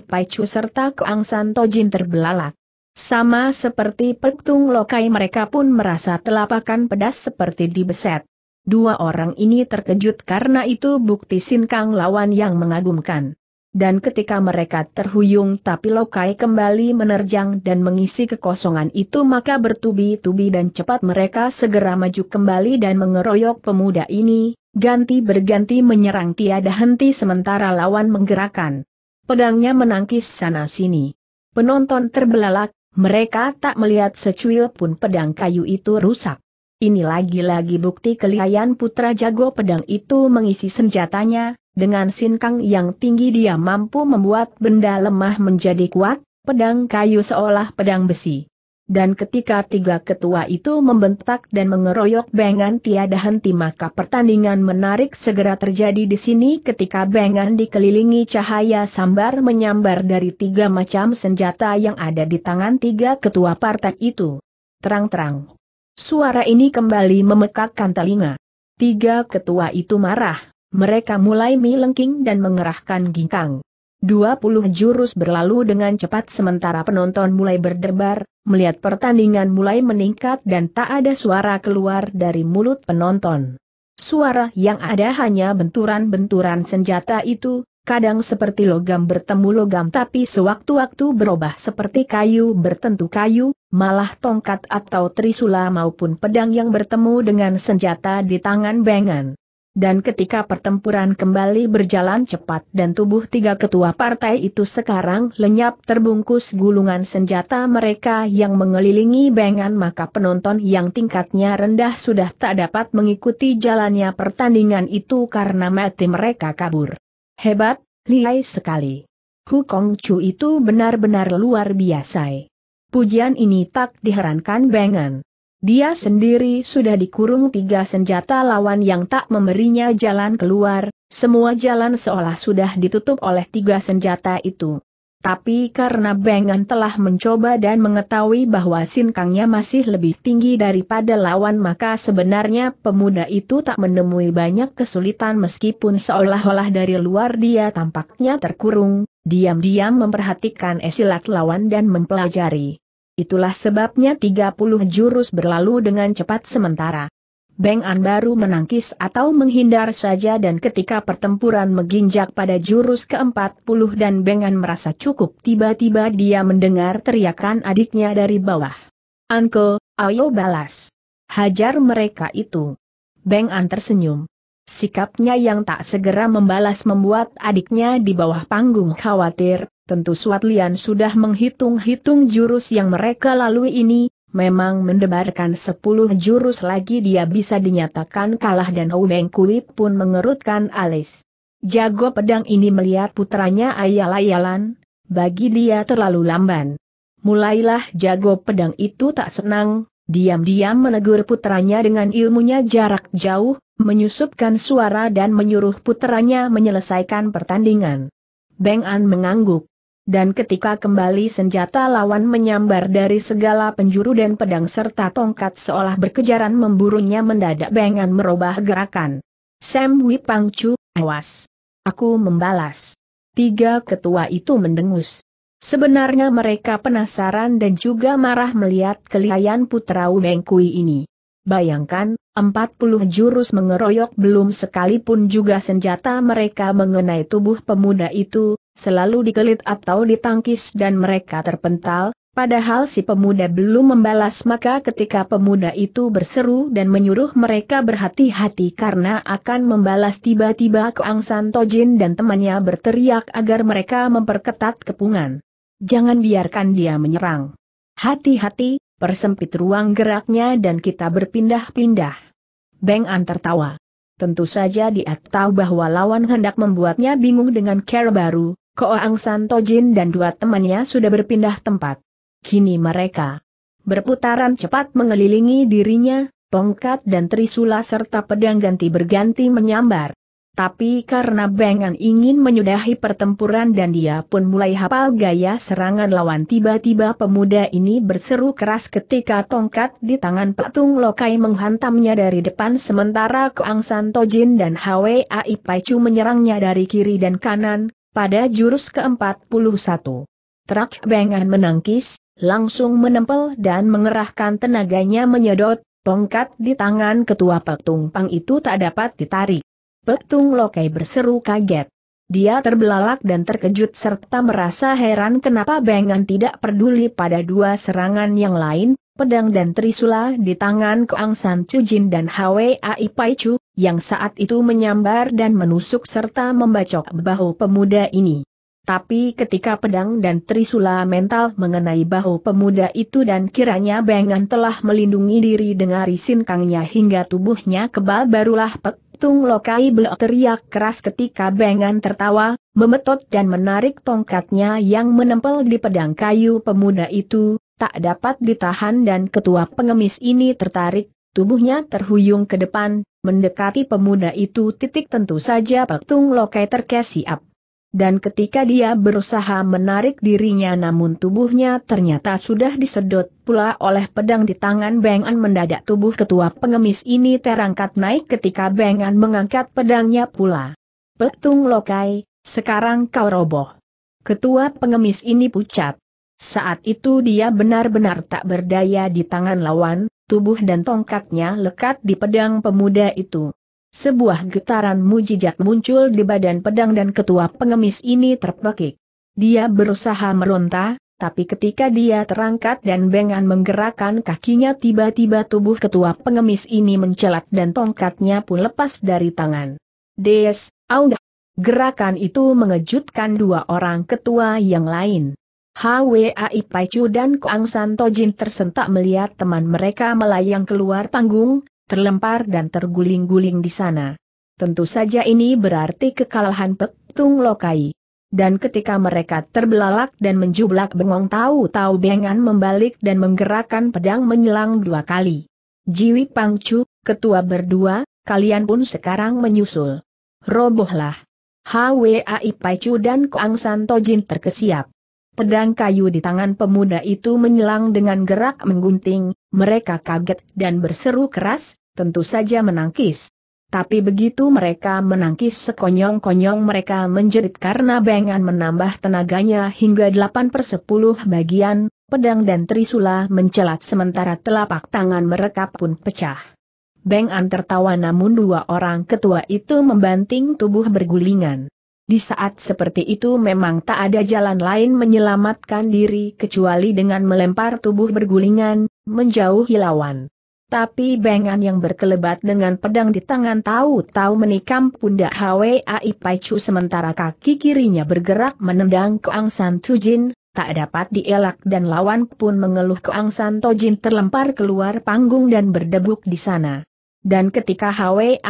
Pai Chu serta Keang Santojin terbelalak. Sama seperti Pektung Lokai mereka pun merasa telapakan pedas seperti dibeset. Dua orang ini terkejut karena itu bukti Sin Kang lawan yang mengagumkan dan ketika mereka terhuyung tapi lokai kembali menerjang dan mengisi kekosongan itu maka bertubi-tubi dan cepat mereka segera maju kembali dan mengeroyok pemuda ini, ganti berganti menyerang tiada henti sementara lawan menggerakkan. Pedangnya menangkis sana-sini. Penonton terbelalak, mereka tak melihat secuil pun pedang kayu itu rusak. Ini lagi-lagi bukti kelihayan putra jago pedang itu mengisi senjatanya, dengan sinkang yang tinggi dia mampu membuat benda lemah menjadi kuat, pedang kayu seolah pedang besi. Dan ketika tiga ketua itu membentak dan mengeroyok Bengan tiada henti maka pertandingan menarik segera terjadi di sini ketika Bengan dikelilingi cahaya sambar menyambar dari tiga macam senjata yang ada di tangan tiga ketua partai itu. Terang-terang. Suara ini kembali memekakkan telinga. Tiga ketua itu marah mereka mulai melengking dan mengerahkan ginkang. Dua puluh jurus berlalu dengan cepat sementara penonton mulai berdebar, melihat pertandingan mulai meningkat dan tak ada suara keluar dari mulut penonton. Suara yang ada hanya benturan-benturan senjata itu, kadang seperti logam bertemu logam tapi sewaktu-waktu berubah seperti kayu bertentu kayu, malah tongkat atau trisula maupun pedang yang bertemu dengan senjata di tangan bengan. Dan ketika pertempuran kembali berjalan cepat dan tubuh tiga ketua partai itu sekarang lenyap terbungkus gulungan senjata mereka yang mengelilingi bengan maka penonton yang tingkatnya rendah sudah tak dapat mengikuti jalannya pertandingan itu karena mati mereka kabur. Hebat, lihai sekali. Hukong Chu itu benar-benar luar biasa. Pujian ini tak diherankan bengan. Dia sendiri sudah dikurung tiga senjata lawan yang tak memberinya jalan keluar, semua jalan seolah sudah ditutup oleh tiga senjata itu. Tapi karena Bengan telah mencoba dan mengetahui bahwa sinkangnya masih lebih tinggi daripada lawan maka sebenarnya pemuda itu tak menemui banyak kesulitan meskipun seolah-olah dari luar dia tampaknya terkurung, diam-diam memperhatikan esilat lawan dan mempelajari. Itulah sebabnya 30 jurus berlalu dengan cepat sementara. Beng An baru menangkis atau menghindar saja dan ketika pertempuran menginjak pada jurus ke-40 dan Beng An merasa cukup tiba-tiba dia mendengar teriakan adiknya dari bawah. Anko, ayo balas. Hajar mereka itu. Beng An tersenyum. Sikapnya yang tak segera membalas membuat adiknya di bawah panggung khawatir, tentu Suatlian sudah menghitung-hitung jurus yang mereka lalui ini, memang mendebarkan sepuluh jurus lagi dia bisa dinyatakan kalah dan Beng Kui pun mengerutkan alis. Jago pedang ini melihat putranya ayal-ayalan, bagi dia terlalu lamban. Mulailah jago pedang itu tak senang, diam-diam menegur putranya dengan ilmunya jarak jauh, menyusupkan suara dan menyuruh putranya menyelesaikan pertandingan. Beng An mengangguk. Dan ketika kembali senjata lawan menyambar dari segala penjuru dan pedang serta tongkat seolah berkejaran memburunya mendadak bengan merubah gerakan. Sam Wipangcu, awas. Aku membalas. Tiga ketua itu mendengus. Sebenarnya mereka penasaran dan juga marah melihat kelihayan putra Umengkui ini. Bayangkan, 40 jurus mengeroyok belum sekalipun juga senjata mereka mengenai tubuh pemuda itu, selalu dikelit atau ditangkis dan mereka terpental, padahal si pemuda belum membalas maka ketika pemuda itu berseru dan menyuruh mereka berhati-hati karena akan membalas tiba-tiba Keang Tojin dan temannya berteriak agar mereka memperketat kepungan. Jangan biarkan dia menyerang. Hati-hati, persempit ruang geraknya dan kita berpindah-pindah. Beng An tertawa. Tentu saja dia tahu bahwa lawan hendak membuatnya bingung dengan cara baru, Koang Santo Jin dan dua temannya sudah berpindah tempat. Kini mereka berputaran cepat mengelilingi dirinya, tongkat dan trisula serta pedang ganti berganti menyambar. Tapi karena Bengan ingin menyudahi pertempuran dan dia pun mulai hafal gaya serangan lawan tiba-tiba pemuda ini berseru keras ketika tongkat di tangan Patung Lokai menghantamnya dari depan sementara Koang Santojin dan Hwai Paicu menyerangnya dari kiri dan kanan, pada jurus ke-41. Trak Bengan menangkis, langsung menempel dan mengerahkan tenaganya menyedot, tongkat di tangan ketua Patung Pang itu tak dapat ditarik. Petung Lokai berseru kaget. Dia terbelalak dan terkejut serta merasa heran kenapa Bengan tidak peduli pada dua serangan yang lain, pedang dan trisula di tangan Koang San Cujin dan Pai Chu, yang saat itu menyambar dan menusuk serta membacok bahu pemuda ini. Tapi ketika pedang dan trisula mental mengenai bahu pemuda itu dan kiranya Bengan telah melindungi diri dengan risin kangnya hingga tubuhnya kebal barulah Pek Tung Lokai Blok teriak keras ketika Bengan tertawa, memetot dan menarik tongkatnya yang menempel di pedang kayu pemuda itu, tak dapat ditahan dan ketua pengemis ini tertarik, tubuhnya terhuyung ke depan, mendekati pemuda itu titik tentu saja Pak Tung Lokai terkesiap dan ketika dia berusaha menarik dirinya namun tubuhnya ternyata sudah disedot pula oleh pedang di tangan An mendadak tubuh ketua pengemis ini terangkat naik ketika An mengangkat pedangnya pula. Petung Lokai, sekarang kau roboh. Ketua pengemis ini pucat. Saat itu dia benar-benar tak berdaya di tangan lawan, tubuh dan tongkatnya lekat di pedang pemuda itu. Sebuah getaran mujijat muncul di badan pedang dan ketua pengemis ini terpekik. Dia berusaha meronta, tapi ketika dia terangkat dan bengan menggerakkan kakinya tiba-tiba tubuh ketua pengemis ini mencelat dan tongkatnya pun lepas dari tangan. Des, audah. Gerakan itu mengejutkan dua orang ketua yang lain. HWAI Pachu dan Koang Santojin tersentak melihat teman mereka melayang keluar panggung, terlempar dan terguling-guling di sana. Tentu saja ini berarti kekalahan petung Lokai. Dan ketika mereka terbelalak dan menjublak bengong tahu-tahu Bengan membalik dan menggerakkan pedang menyelang dua kali. Jiwi Pangcu, ketua berdua, kalian pun sekarang menyusul. Robohlah. HWAI Paicu dan Koang Santojin terkesiap. Pedang kayu di tangan pemuda itu menyelang dengan gerak menggunting, mereka kaget dan berseru keras, tentu saja menangkis. Tapi begitu mereka menangkis sekonyong-konyong mereka menjerit karena Bengan menambah tenaganya hingga 8 per 10 bagian, pedang dan trisula mencelat sementara telapak tangan mereka pun pecah. Bengan tertawa namun dua orang ketua itu membanting tubuh bergulingan. Di saat seperti itu memang tak ada jalan lain menyelamatkan diri kecuali dengan melempar tubuh bergulingan, menjauhi lawan. Tapi bengan yang berkelebat dengan pedang di tangan tahu-tahu menikam pundak Hwai Chu sementara kaki kirinya bergerak menendang ke Angsan Tujin, tak dapat dielak dan lawan pun mengeluh ke Angsan Jin terlempar keluar panggung dan berdebuk di sana. Dan ketika Hwai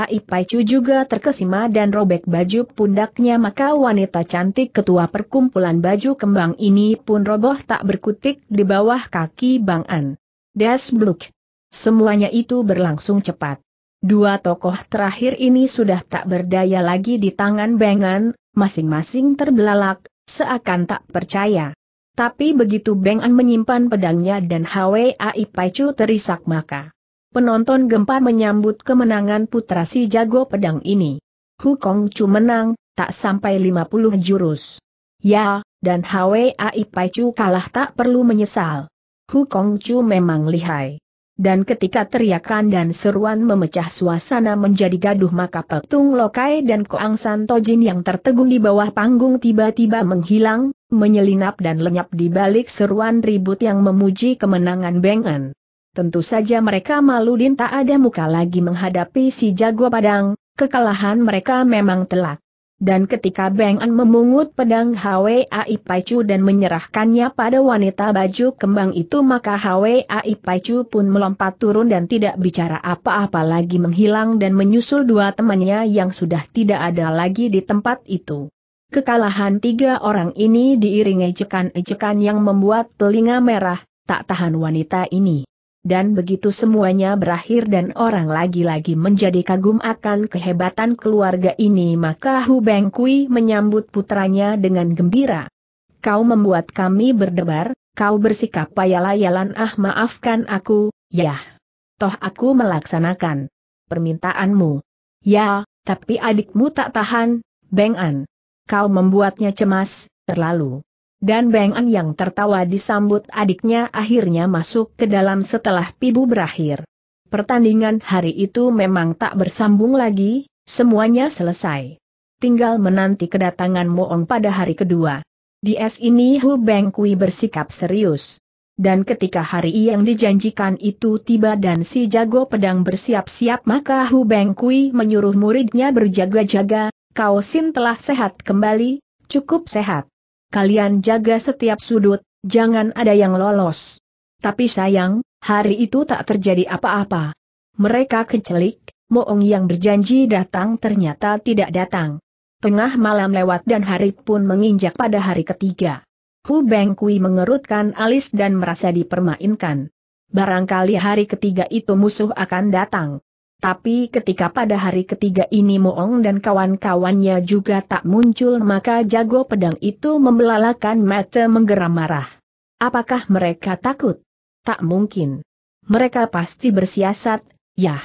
Chu juga terkesima dan robek baju pundaknya maka wanita cantik ketua perkumpulan baju kembang ini pun roboh tak berkutik di bawah kaki Bang An. Das Desbluk. Semuanya itu berlangsung cepat. Dua tokoh terakhir ini sudah tak berdaya lagi di tangan Bengan, masing-masing terbelalak, seakan tak percaya. Tapi begitu Bengan menyimpan pedangnya dan Hwai Paicu terisak maka. Penonton gempa menyambut kemenangan putra si jago pedang ini. Hukong Chu menang, tak sampai 50 jurus. Ya, dan Hwai Paicu kalah tak perlu menyesal. Hukong Chu memang lihai dan ketika teriakan dan seruan memecah suasana menjadi gaduh maka Petung Lokai dan Koang Tojin yang tertegun di bawah panggung tiba-tiba menghilang, menyelinap dan lenyap di balik seruan ribut yang memuji kemenangan Beng Tentu saja mereka malu dan tak ada muka lagi menghadapi si jago padang, kekalahan mereka memang telak. Dan ketika Beng An memungut pedang Pai Chu dan menyerahkannya pada wanita baju kembang itu maka Pai Chu pun melompat turun dan tidak bicara apa-apa lagi menghilang dan menyusul dua temannya yang sudah tidak ada lagi di tempat itu. Kekalahan tiga orang ini diiringi ejekan-ejekan yang membuat telinga merah, tak tahan wanita ini dan begitu semuanya berakhir dan orang lagi-lagi menjadi kagum akan kehebatan keluarga ini maka Hu Beng Kui menyambut putranya dengan gembira. Kau membuat kami berdebar, kau bersikap payalayalan ah maafkan aku, Ya. Toh aku melaksanakan permintaanmu. Ya, tapi adikmu tak tahan, Beng An. Kau membuatnya cemas, terlalu dan Beng An yang tertawa disambut adiknya akhirnya masuk ke dalam setelah pibu berakhir. Pertandingan hari itu memang tak bersambung lagi, semuanya selesai. Tinggal menanti kedatangan Moong pada hari kedua. Di es ini Hu Beng Kui bersikap serius. Dan ketika hari yang dijanjikan itu tiba dan si jago pedang bersiap-siap maka Hu Beng Kui menyuruh muridnya berjaga-jaga, Kau Sin telah sehat kembali, cukup sehat. Kalian jaga setiap sudut, jangan ada yang lolos. Tapi sayang, hari itu tak terjadi apa-apa. Mereka kecelik, Moong yang berjanji datang ternyata tidak datang. Tengah malam lewat dan hari pun menginjak pada hari ketiga. Hu Beng Kui mengerutkan alis dan merasa dipermainkan. Barangkali hari ketiga itu musuh akan datang. Tapi ketika pada hari ketiga ini Moong dan kawan-kawannya juga tak muncul maka jago pedang itu membelalakan mata menggeram marah. Apakah mereka takut? Tak mungkin. Mereka pasti bersiasat, yah.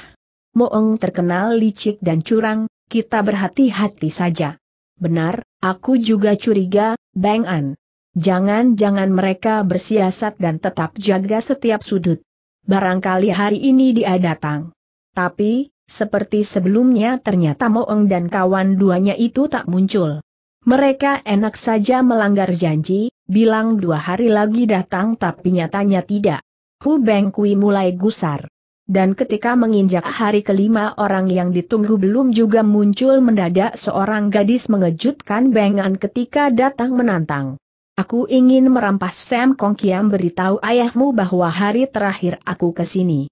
Moong terkenal licik dan curang, kita berhati-hati saja. Benar, aku juga curiga, Bang An. Jangan-jangan mereka bersiasat dan tetap jaga setiap sudut. Barangkali hari ini dia datang. Tapi, seperti sebelumnya ternyata Moeng dan kawan duanya itu tak muncul. Mereka enak saja melanggar janji, bilang dua hari lagi datang tapi nyatanya tidak. Hu Beng Kui mulai gusar. Dan ketika menginjak hari kelima orang yang ditunggu belum juga muncul mendadak seorang gadis mengejutkan Bengan ketika datang menantang. Aku ingin merampas Sam Kong Kiam beritahu ayahmu bahwa hari terakhir aku ke sini.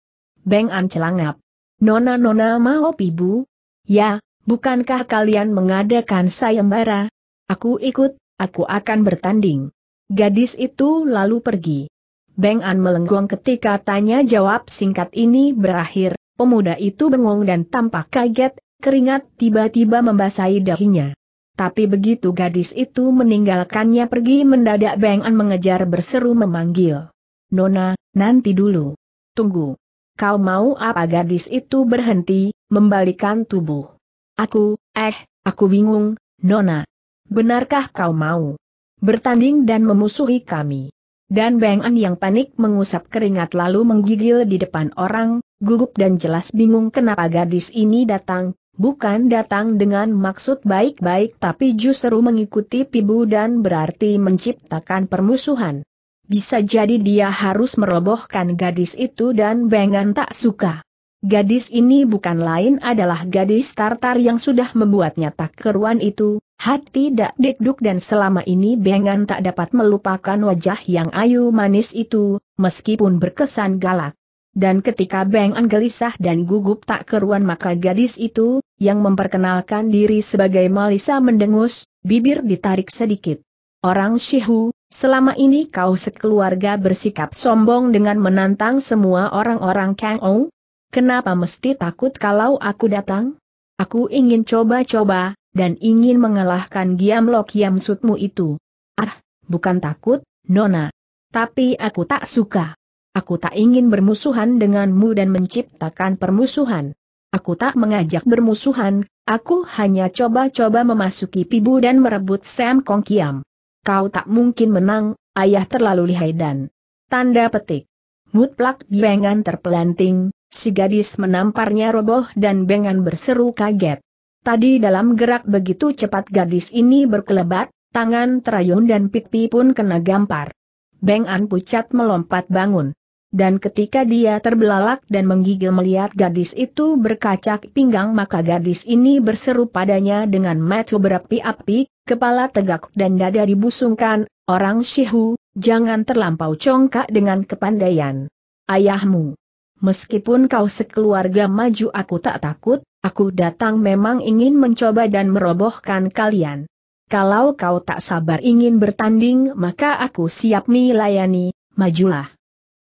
An celangap. Nona-nona mau pibu? Ya, bukankah kalian mengadakan sayembara? Aku ikut, aku akan bertanding. Gadis itu lalu pergi. Beng An melenggong ketika tanya jawab singkat ini berakhir, pemuda itu bengong dan tampak kaget, keringat tiba-tiba membasahi dahinya. Tapi begitu gadis itu meninggalkannya pergi mendadak Beng An mengejar berseru memanggil. Nona, nanti dulu. Tunggu. Kau mau apa gadis itu berhenti, membalikan tubuh? Aku, eh, aku bingung, Nona. Benarkah kau mau bertanding dan memusuhi kami? Dan Beng An yang panik mengusap keringat lalu menggigil di depan orang, gugup dan jelas bingung kenapa gadis ini datang, bukan datang dengan maksud baik-baik tapi justru mengikuti Pibu dan berarti menciptakan permusuhan. Bisa jadi dia harus merobohkan gadis itu dan Bengan tak suka. Gadis ini bukan lain adalah gadis Tartar yang sudah membuatnya tak keruan itu, hati tak dikduk dan selama ini Bengan tak dapat melupakan wajah yang ayu manis itu, meskipun berkesan galak. Dan ketika Bengan gelisah dan gugup tak keruan maka gadis itu, yang memperkenalkan diri sebagai Malisa mendengus, bibir ditarik sedikit. Orang Shihu, Selama ini kau sekeluarga bersikap sombong dengan menantang semua orang-orang Kang Ong? Kenapa mesti takut kalau aku datang? Aku ingin coba-coba, dan ingin mengalahkan Giam Lok Giam Sutmu itu. Ah, bukan takut, Nona. Tapi aku tak suka. Aku tak ingin bermusuhan denganmu dan menciptakan permusuhan. Aku tak mengajak bermusuhan, aku hanya coba-coba memasuki pibu dan merebut Sam Kong Kiam kau tak mungkin menang, ayah terlalu lihai dan... Tanda petik. Mutlak Bengan terpelanting, si gadis menamparnya roboh dan Bengan berseru kaget. Tadi dalam gerak begitu cepat gadis ini berkelebat, tangan terayun dan pipi pun kena gampar. Bengan pucat melompat bangun dan ketika dia terbelalak dan menggigil melihat gadis itu berkacak pinggang maka gadis ini berseru padanya dengan mata berapi-api, kepala tegak dan dada dibusungkan, orang Shihu, jangan terlampau congkak dengan kepandaian. Ayahmu. Meskipun kau sekeluarga maju aku tak takut, aku datang memang ingin mencoba dan merobohkan kalian. Kalau kau tak sabar ingin bertanding maka aku siap melayani, majulah.